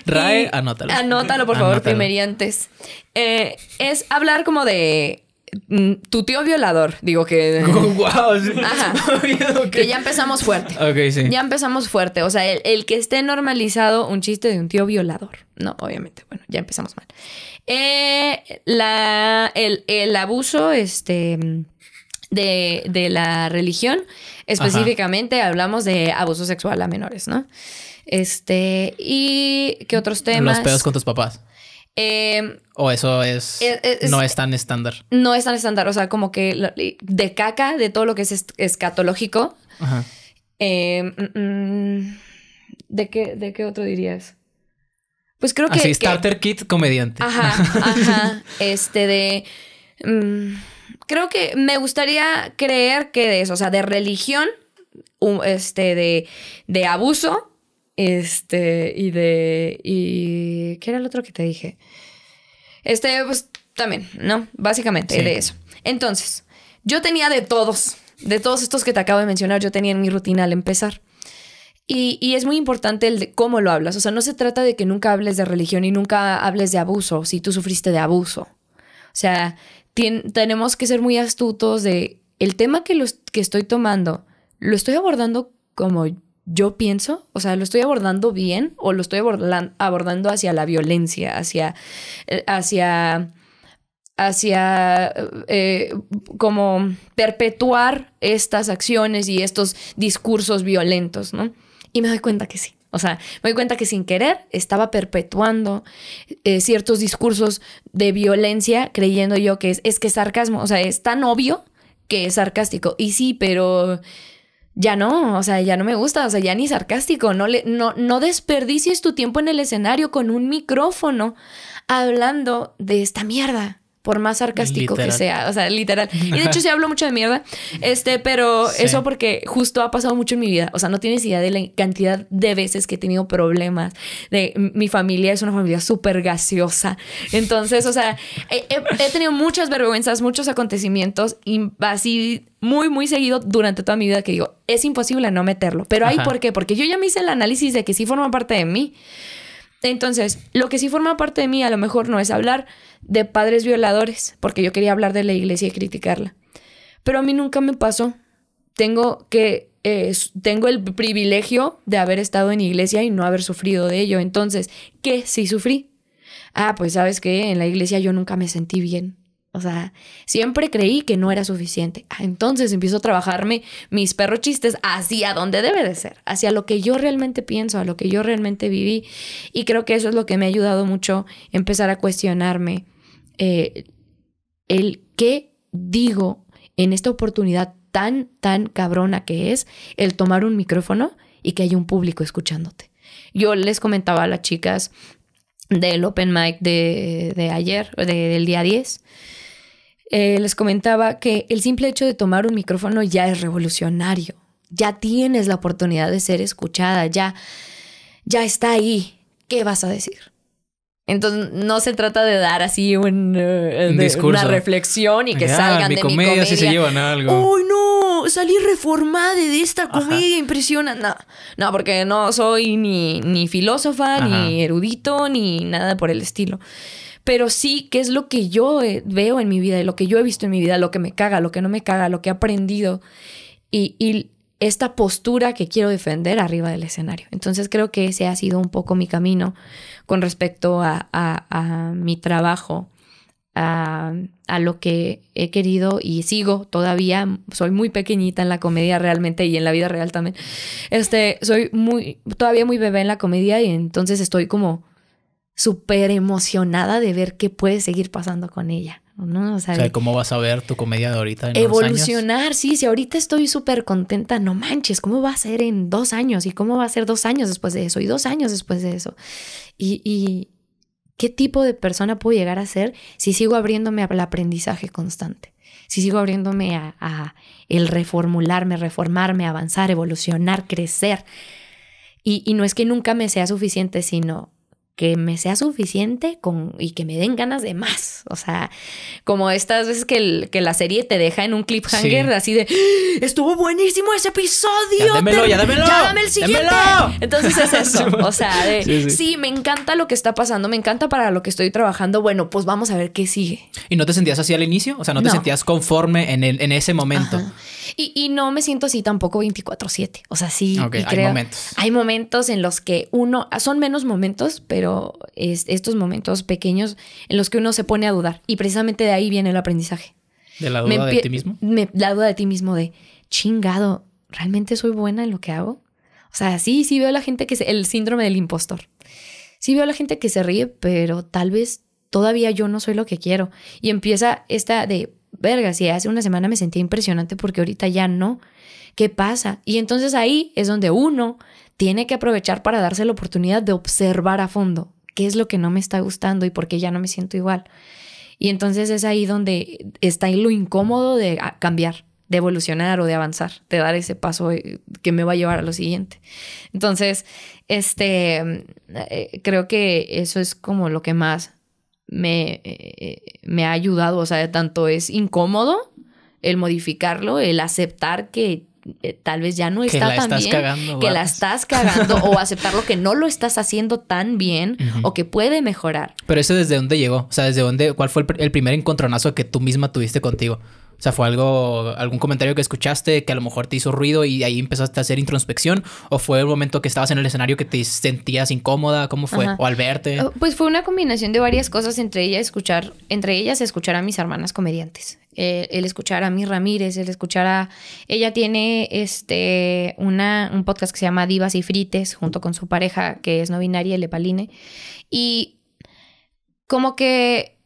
RAE, anótalo. Anótalo, por favor, primeriantes. Eh, es hablar como de Mm, tu tío violador, digo que. Que ya empezamos fuerte. Ya empezamos fuerte. O sea, el, que esté normalizado un chiste de un tío violador. No, obviamente. Bueno, ya empezamos mal. Eh, el, abuso este, de, de la religión. Específicamente hablamos de abuso sexual a menores, ¿no? Este. ¿Y qué otros temas? Los pedos con tus papás. Em, o eso es, no es tan estándar. No es tan estándar, o sea, como que de caca, de todo lo que es escatológico. Ajá. Em, mm, mm, ¿de, qué, ¿De qué otro dirías? Pues creo que. Así, Starter Kit comediante. Ajá, ajá. Este de. Mm, creo que me gustaría creer que de eso, o sea, de religión, este, de, de abuso, este, y de. Y, ¿Qué era el otro que te dije? Este, pues también, ¿no? Básicamente de eso. Entonces, yo tenía de todos, de todos estos que te acabo de mencionar, yo tenía en mi rutina al empezar. Y, es muy importante el de cómo lo hablas. O sea, no se trata de que nunca hables de religión y nunca hables de abuso, si tú sufriste de abuso. O sea, tenemos que ser muy astutos de el tema que, los, que estoy tomando, lo estoy abordando como yo pienso, o sea, lo estoy abordando bien o lo estoy abordando hacia la violencia, hacia, eh, hacia, hacia eh, como perpetuar estas acciones y estos discursos violentos, ¿no? Y me doy cuenta que sí. O sea, me doy cuenta que sin querer estaba perpetuando eh, ciertos discursos de violencia, creyendo yo que es, es que es sarcasmo, o sea, es tan obvio que es sarcástico. Y sí, pero ya no, o sea, ya no me gusta, o sea, ya ni sarcástico, no, le, no, no desperdicies tu tiempo en el escenario con un micrófono hablando de esta mierda por más sarcástico que sea, o sea, literal. Y de hecho sí hablo mucho de mierda, este, pero eso porque justo ha pasado mucho en mi vida, o sea, no tienes idea de la cantidad de veces que he tenido problemas, de mi familia es una familia súper gaseosa, entonces, o sea, he, tenido muchas vergüenzas, muchos acontecimientos y así muy, muy seguido durante toda mi vida que digo, es imposible no meterlo, pero hay por qué, porque yo ya me hice el análisis de que sí forma parte de mí. Entonces, lo que sí forma parte de mí a lo mejor no es hablar de padres violadores, porque yo quería hablar de la iglesia y criticarla. Pero a mí nunca me pasó. Tengo que eh, tengo el privilegio de haber estado en iglesia y no haber sufrido de ello. Entonces, ¿qué sí sufrí? Ah, pues sabes que en la iglesia yo nunca me sentí bien. O sea, siempre creí que no era suficiente. Ah, entonces empiezo a trabajarme mis perro chistes hacia donde debe de ser, hacia lo que yo realmente pienso, a lo que yo realmente viví. Y creo que eso es lo que me ha ayudado mucho empezar a cuestionarme eh, el qué digo en esta oportunidad tan, tan cabrona que es el tomar un micrófono y que haya un público escuchándote. Yo les comentaba a las chicas del open mic de, ayer, del día 10, eh, les comentaba que el simple hecho de tomar un micrófono ya es revolucionario. Ya tienes la oportunidad de ser escuchada, ya, ya está ahí. ¿Qué vas a decir? Entonces, no se trata de dar así un, eh, una reflexión y que salgan de mi comedia. Si algo. ¡Uy, no! Salí reformada de esta comedia impresiona. impresionante. No, porque no soy ni, filósofa, ni erudito, ni nada por el estilo pero sí qué es lo que yo eh, veo en mi vida y lo que yo he visto en mi vida, lo que me caga, lo que no me caga, lo que he aprendido y, esta postura que quiero defender arriba del escenario. Entonces creo que ese ha sido un poco mi camino con respecto a, mi trabajo, a, a, lo que he querido y sigo todavía. Soy muy pequeñita en la comedia realmente y en la vida real también. Este, soy muy, todavía muy bebé en la comedia y entonces estoy como súper emocionada de ver qué puede seguir pasando con ella. O sea, ¿cómo vas a ver tu comedia de ahorita? evolucionar, años? sí, si ahorita estoy súper contenta, no manches, ¿cómo va a ser en dos años? ¿Y cómo va a ser dos años después de eso? ¿Y dos años después de eso? Y, qué tipo de persona puedo llegar a ser si sigo abriéndome al aprendizaje constante, si sigo abriéndome a, a el reformularme, reformarme, avanzar, evolucionar, crecer. Y, y no es que nunca me sea suficiente, sino que me sea suficiente con, y que me den ganas de más. O sea, como estas veces que, la serie te deja en un cliffhanger así de ¡Ah! estuvo buenísimo ese episodio. dámelo, ya dámelo. Ya el siguiente. Entonces es eso. O sea, sí, me encanta lo que está pasando, me encanta para lo que estoy trabajando. Bueno, pues vamos a ver qué sigue. ¿Y no te sentías así al inicio? O sea, no te sentías conforme en, en ese momento. Y, no me siento así tampoco 24-7. O sea, sí. hay momentos. Hay momentos en los que uno, son menos momentos, pero es estos momentos pequeños en los que uno se pone a dudar. Y precisamente de ahí viene el aprendizaje. ¿De la duda de ti mismo? la duda de ti mismo de, chingado, ¿realmente soy buena en lo que hago? O sea, sí, sí veo a la gente que se, el síndrome del impostor. Sí veo la gente que se ríe, pero tal vez todavía yo no soy lo que quiero. Y empieza esta de, verga, si hace una semana me sentía impresionante porque ahorita ya no. ¿Qué pasa? Y entonces ahí es donde uno tiene que aprovechar para darse la oportunidad de observar a fondo qué es lo que no me está gustando y por qué ya no me siento igual. Y entonces es ahí donde está lo incómodo de ah, cambiar, de evolucionar o de avanzar, de dar ese paso eh, que me va a llevar a lo siguiente. Entonces, este, eh, creo que eso es como lo que más me, eh, me ha ayudado, o sea, tanto es incómodo el modificarlo, el aceptar que eh, tal vez ya no está tan bien, que la estás cagando o aceptar lo que no lo estás haciendo tan bien o que puede mejorar. Pero eso desde dónde llegó, o sea, desde dónde, cuál fue el primer encontronazo que tú misma tuviste contigo. O sea, fue algo, algún comentario que escuchaste que a lo mejor te hizo ruido y ahí empezaste a hacer introspección, o fue el momento que estabas en el escenario que te sentías incómoda, ¿cómo fue? O al verte. Oh, pues fue una combinación de varias cosas, entre ellas escuchar, entre ellas escuchar a mis hermanas comediantes. Eh, el escuchar a mi Ramírez, el escuchar a. Ella tiene este una, un podcast que se llama Divas y Frites, junto con su pareja, que es no binaria, Lepaline. Y como que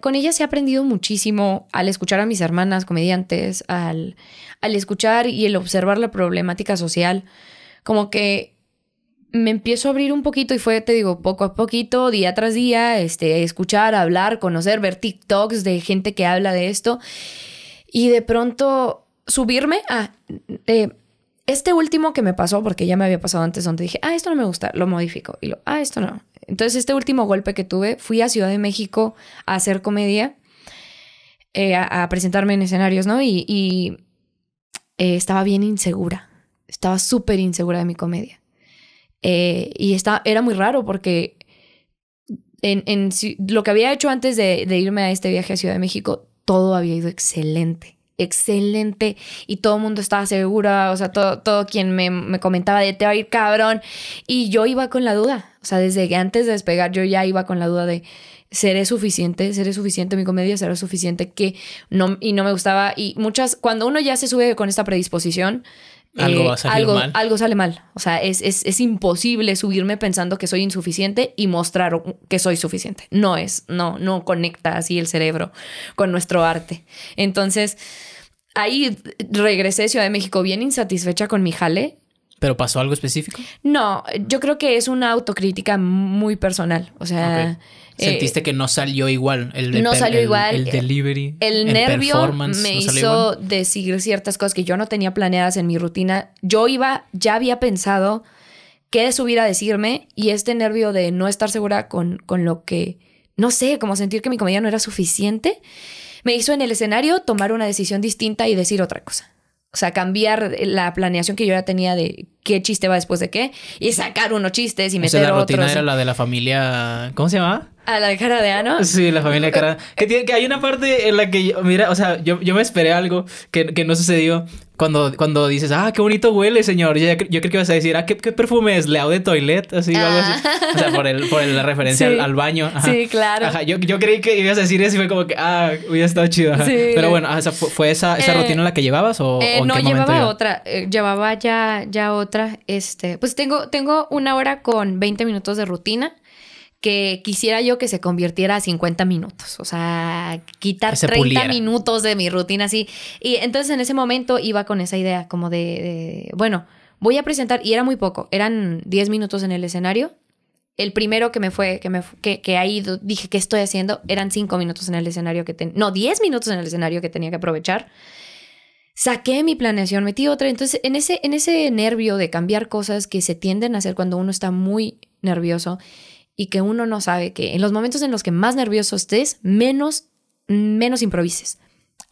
con ellas ha aprendido muchísimo al escuchar a mis hermanas comediantes, al, escuchar y el observar la problemática social, como que me empiezo a abrir un poquito y fue, te digo, poco a poquito, día tras día, este, escuchar, hablar, conocer, ver TikToks de gente que habla de esto y de pronto subirme a... Eh, este último que me pasó, porque ya me había pasado antes, donde dije, ah, esto no me gusta, lo modifico. Y lo, ah, esto no. Entonces, este último golpe que tuve, fui a Ciudad de México a hacer comedia, eh, a, presentarme en escenarios, ¿no? Y, eh, estaba bien insegura. Estaba súper insegura de mi comedia. Eh, y era muy raro porque en, lo que había hecho antes de irme a este viaje a Ciudad de México, todo había ido excelente excelente y todo el mundo estaba segura, o sea, todo, todo quien me, comentaba de te va a ir cabrón y yo iba con la duda, o sea, desde que antes de despegar yo ya iba con la duda de seré suficiente, seré suficiente, mi comedia será suficiente, que no, y no me gustaba y muchas, cuando uno ya se sube con esta predisposición, algo, va eh, mal. algo sale mal. O sea, es, imposible subirme pensando que soy insuficiente y mostrar que soy suficiente. No es, no, no conecta así el cerebro con nuestro arte. Entonces, ahí regresé de Ciudad de México bien insatisfecha con mi jale. ¿Pero pasó algo específico? No, yo creo que es una autocrítica muy personal. O sea. Eh, Sentiste que no salió igual el No salió igual. El delivery. El, nervio me hizo decir ciertas cosas que yo no tenía planeadas en mi rutina. Yo iba, ya había pensado qué subir a decirme y este nervio de no estar segura con, con lo que. No sé, como sentir que mi comedia no era suficiente me hizo en el escenario tomar una decisión distinta y decir otra cosa. O sea, cambiar la planeación que yo ya tenía de qué chiste va después de qué y sacar unos chistes y meter otros. O sea, la rutina era la de la familia, ¿cómo se llamaba? a la cara de Ano. Sí, la familia cara. Que, tiene, que hay una parte en la que, mira, o sea, yo, yo me esperé algo que, que, no sucedió. Cuando, cuando dices, ah, qué bonito huele, señor. Yo, yo creo que vas a decir, ah, qué, qué perfume es, Leao de Toilet, así o algo así. Ah. O sea, por, el, por la referencia al, baño. Sí, claro. Ajá, yo, yo creí que ibas a decir eso y fue como que, ah, hubiera estado chido. Pero bueno, ¿fue, esa, esa eh, rutina la que llevabas o, eh, no, llevaba otra. Eh, llevaba ya, ya otra. Este, pues tengo, tengo una hora con 20 minutos de rutina que quisiera yo que se convirtiera a 50 minutos, o sea, quitar 30 minutos de mi rutina así. Y entonces en ese momento iba con esa idea como de, bueno, voy a presentar, y era muy poco, eran 10 minutos en el escenario. El primero que me fue, que, me, que, que ahí dije, que estoy haciendo? Eran 5 minutos en el escenario que tenía, no, 10 minutos en el escenario que tenía que aprovechar. Saqué mi planeación, metí otra. Entonces, en ese, en ese nervio de cambiar cosas que se tienden a hacer cuando uno está muy nervioso, y que uno no sabe que en los momentos en los que más nervioso estés, menos, menos improvises.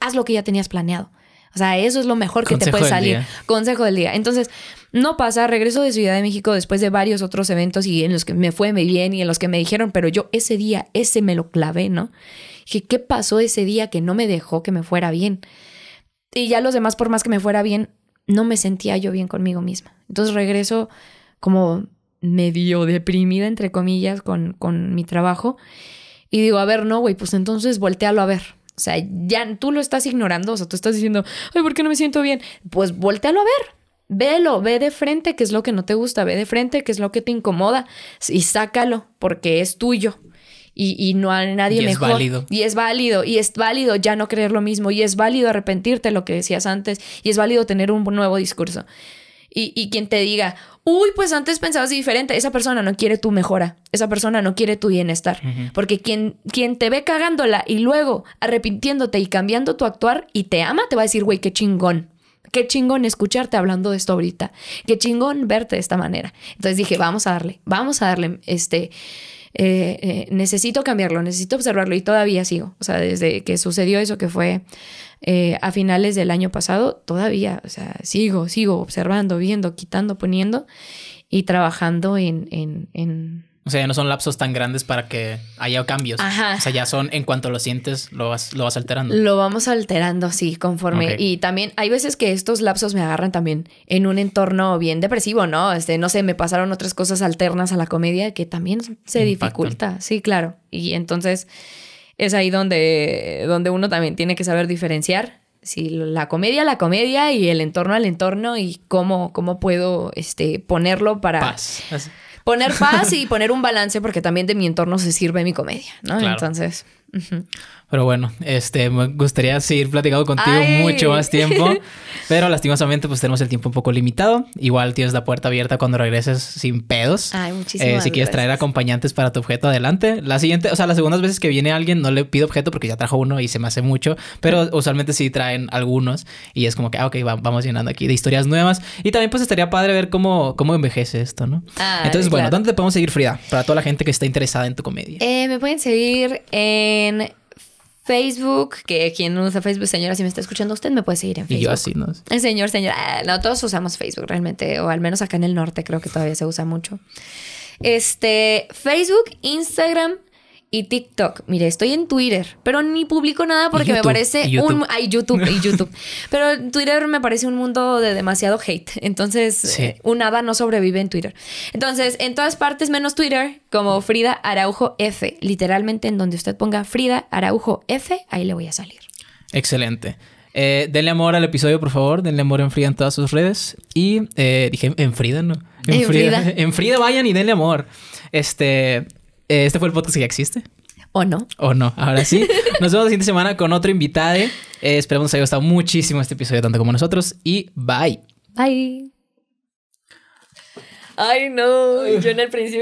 Haz lo que ya tenías planeado. O sea, eso es lo mejor que te puede salir. Consejo del día. Entonces, no pasa, regreso de Ciudad de México después de varios otros eventos y en los que me fue muy bien y en los que me dijeron, pero yo ese día, ese me lo clavé, ¿no? Dije, ¿qué pasó ese día que no me dejó que me fuera bien? Y ya los demás, por más que me fuera bien, no me sentía yo bien conmigo misma. Entonces regreso como medio deprimida, entre comillas, con, con mi trabajo. Y digo, a ver, no, güey, pues entonces voltealo a ver. O sea, ya tú lo estás ignorando, o sea, tú estás diciendo, ay, ¿por qué no me siento bien? Pues voltealo a ver, velo, ve de frente qué es lo que no te gusta, ve de frente qué es lo que te incomoda y sácalo porque es tuyo. Y, no hay nadie y mejor. Es válido. Y es válido. Y es válido ya no creer lo mismo. Y es válido arrepentirte lo que decías antes. Y es válido tener un nuevo discurso y, quien te diga, uy, pues antes pensabas diferente, esa persona no quiere tu mejora, esa persona no quiere tu bienestar, porque quien, quien te ve cagándola y luego arrepintiéndote y cambiando tu actuar y te ama, te va a decir, güey, qué chingón. Qué chingón escucharte hablando de esto ahorita. Qué chingón verte de esta manera. Entonces dije, vamos a darle, vamos a darle este eh, eh, necesito cambiarlo, necesito observarlo y todavía sigo. O sea, desde que sucedió eso que fue eh, a finales del año pasado, todavía, o sea, sigo, sigo observando, viendo, quitando, poniendo y trabajando en, en o sea, ya no son lapsos tan grandes para que haya cambios. O sea, ya son en cuanto lo sientes, lo vas, lo vas alterando. Lo vamos alterando, sí, conforme. Y también hay veces que estos lapsos me agarran también en un entorno bien depresivo, ¿no? Este, no sé, me pasaron otras cosas alternas a la comedia que también se dificulta. Sí, claro. Y entonces es ahí donde, donde uno también tiene que saber diferenciar. Si la comedia, la comedia y el entorno al entorno y cómo, cómo puedo este, ponerlo para... Paz poner paz y poner un balance porque también de mi entorno se sirve mi comedia, ¿no? Entonces. Pero bueno, este, me gustaría seguir platicando contigo mucho más tiempo, pero lastimosamente pues tenemos el tiempo un poco limitado. Igual tienes la puerta abierta cuando regreses sin pedos. Ay, muchísimas eh, si quieres traer acompañantes para tu objeto, adelante. La siguiente, o sea, las segundas veces que viene alguien no le pido objeto porque ya trajo uno y se me hace mucho, pero usualmente sí traen algunos y es como que, ah, ok, vamos llenando aquí de historias nuevas. Y también pues estaría padre ver cómo, cómo envejece esto, ¿no? Ah, Entonces, bueno, ¿dónde te podemos seguir, Frida? Para toda la gente que está interesada en tu comedia. Eh, me pueden seguir en... Facebook, que quien usa Facebook, señora, si me está escuchando usted, me puede seguir en Facebook. Y yo así, ¿no? El señor, señora, ah, no, todos usamos Facebook realmente, o al menos acá en el norte creo que todavía se usa mucho. Este, Facebook, Instagram, y TikTok. Mire, estoy en Twitter, pero ni publico nada porque me parece un... Ay, YouTube y YouTube. pero Twitter me parece un mundo de demasiado hate. Entonces, eh, un hada no sobrevive en Twitter. Entonces, en todas partes menos Twitter, como Frida Araujo F. Literalmente, en donde usted ponga Frida Araujo F, ahí le voy a salir. Excelente. Eh, denle amor al episodio, por favor. Denle amor en Frida en todas sus redes. Y eh, dije, en Frida, ¿no? En, Frida. En Frida vayan y denle amor. Este, eh, este fue el podcast que ya existe. O no. O no, ahora sí. Nos vemos la siguiente semana con otro invitado. esperamos eh, esperemos que haya gustado muchísimo este episodio, tanto como nosotros. Y bye. Bye. Ay, no. Yo en el principio.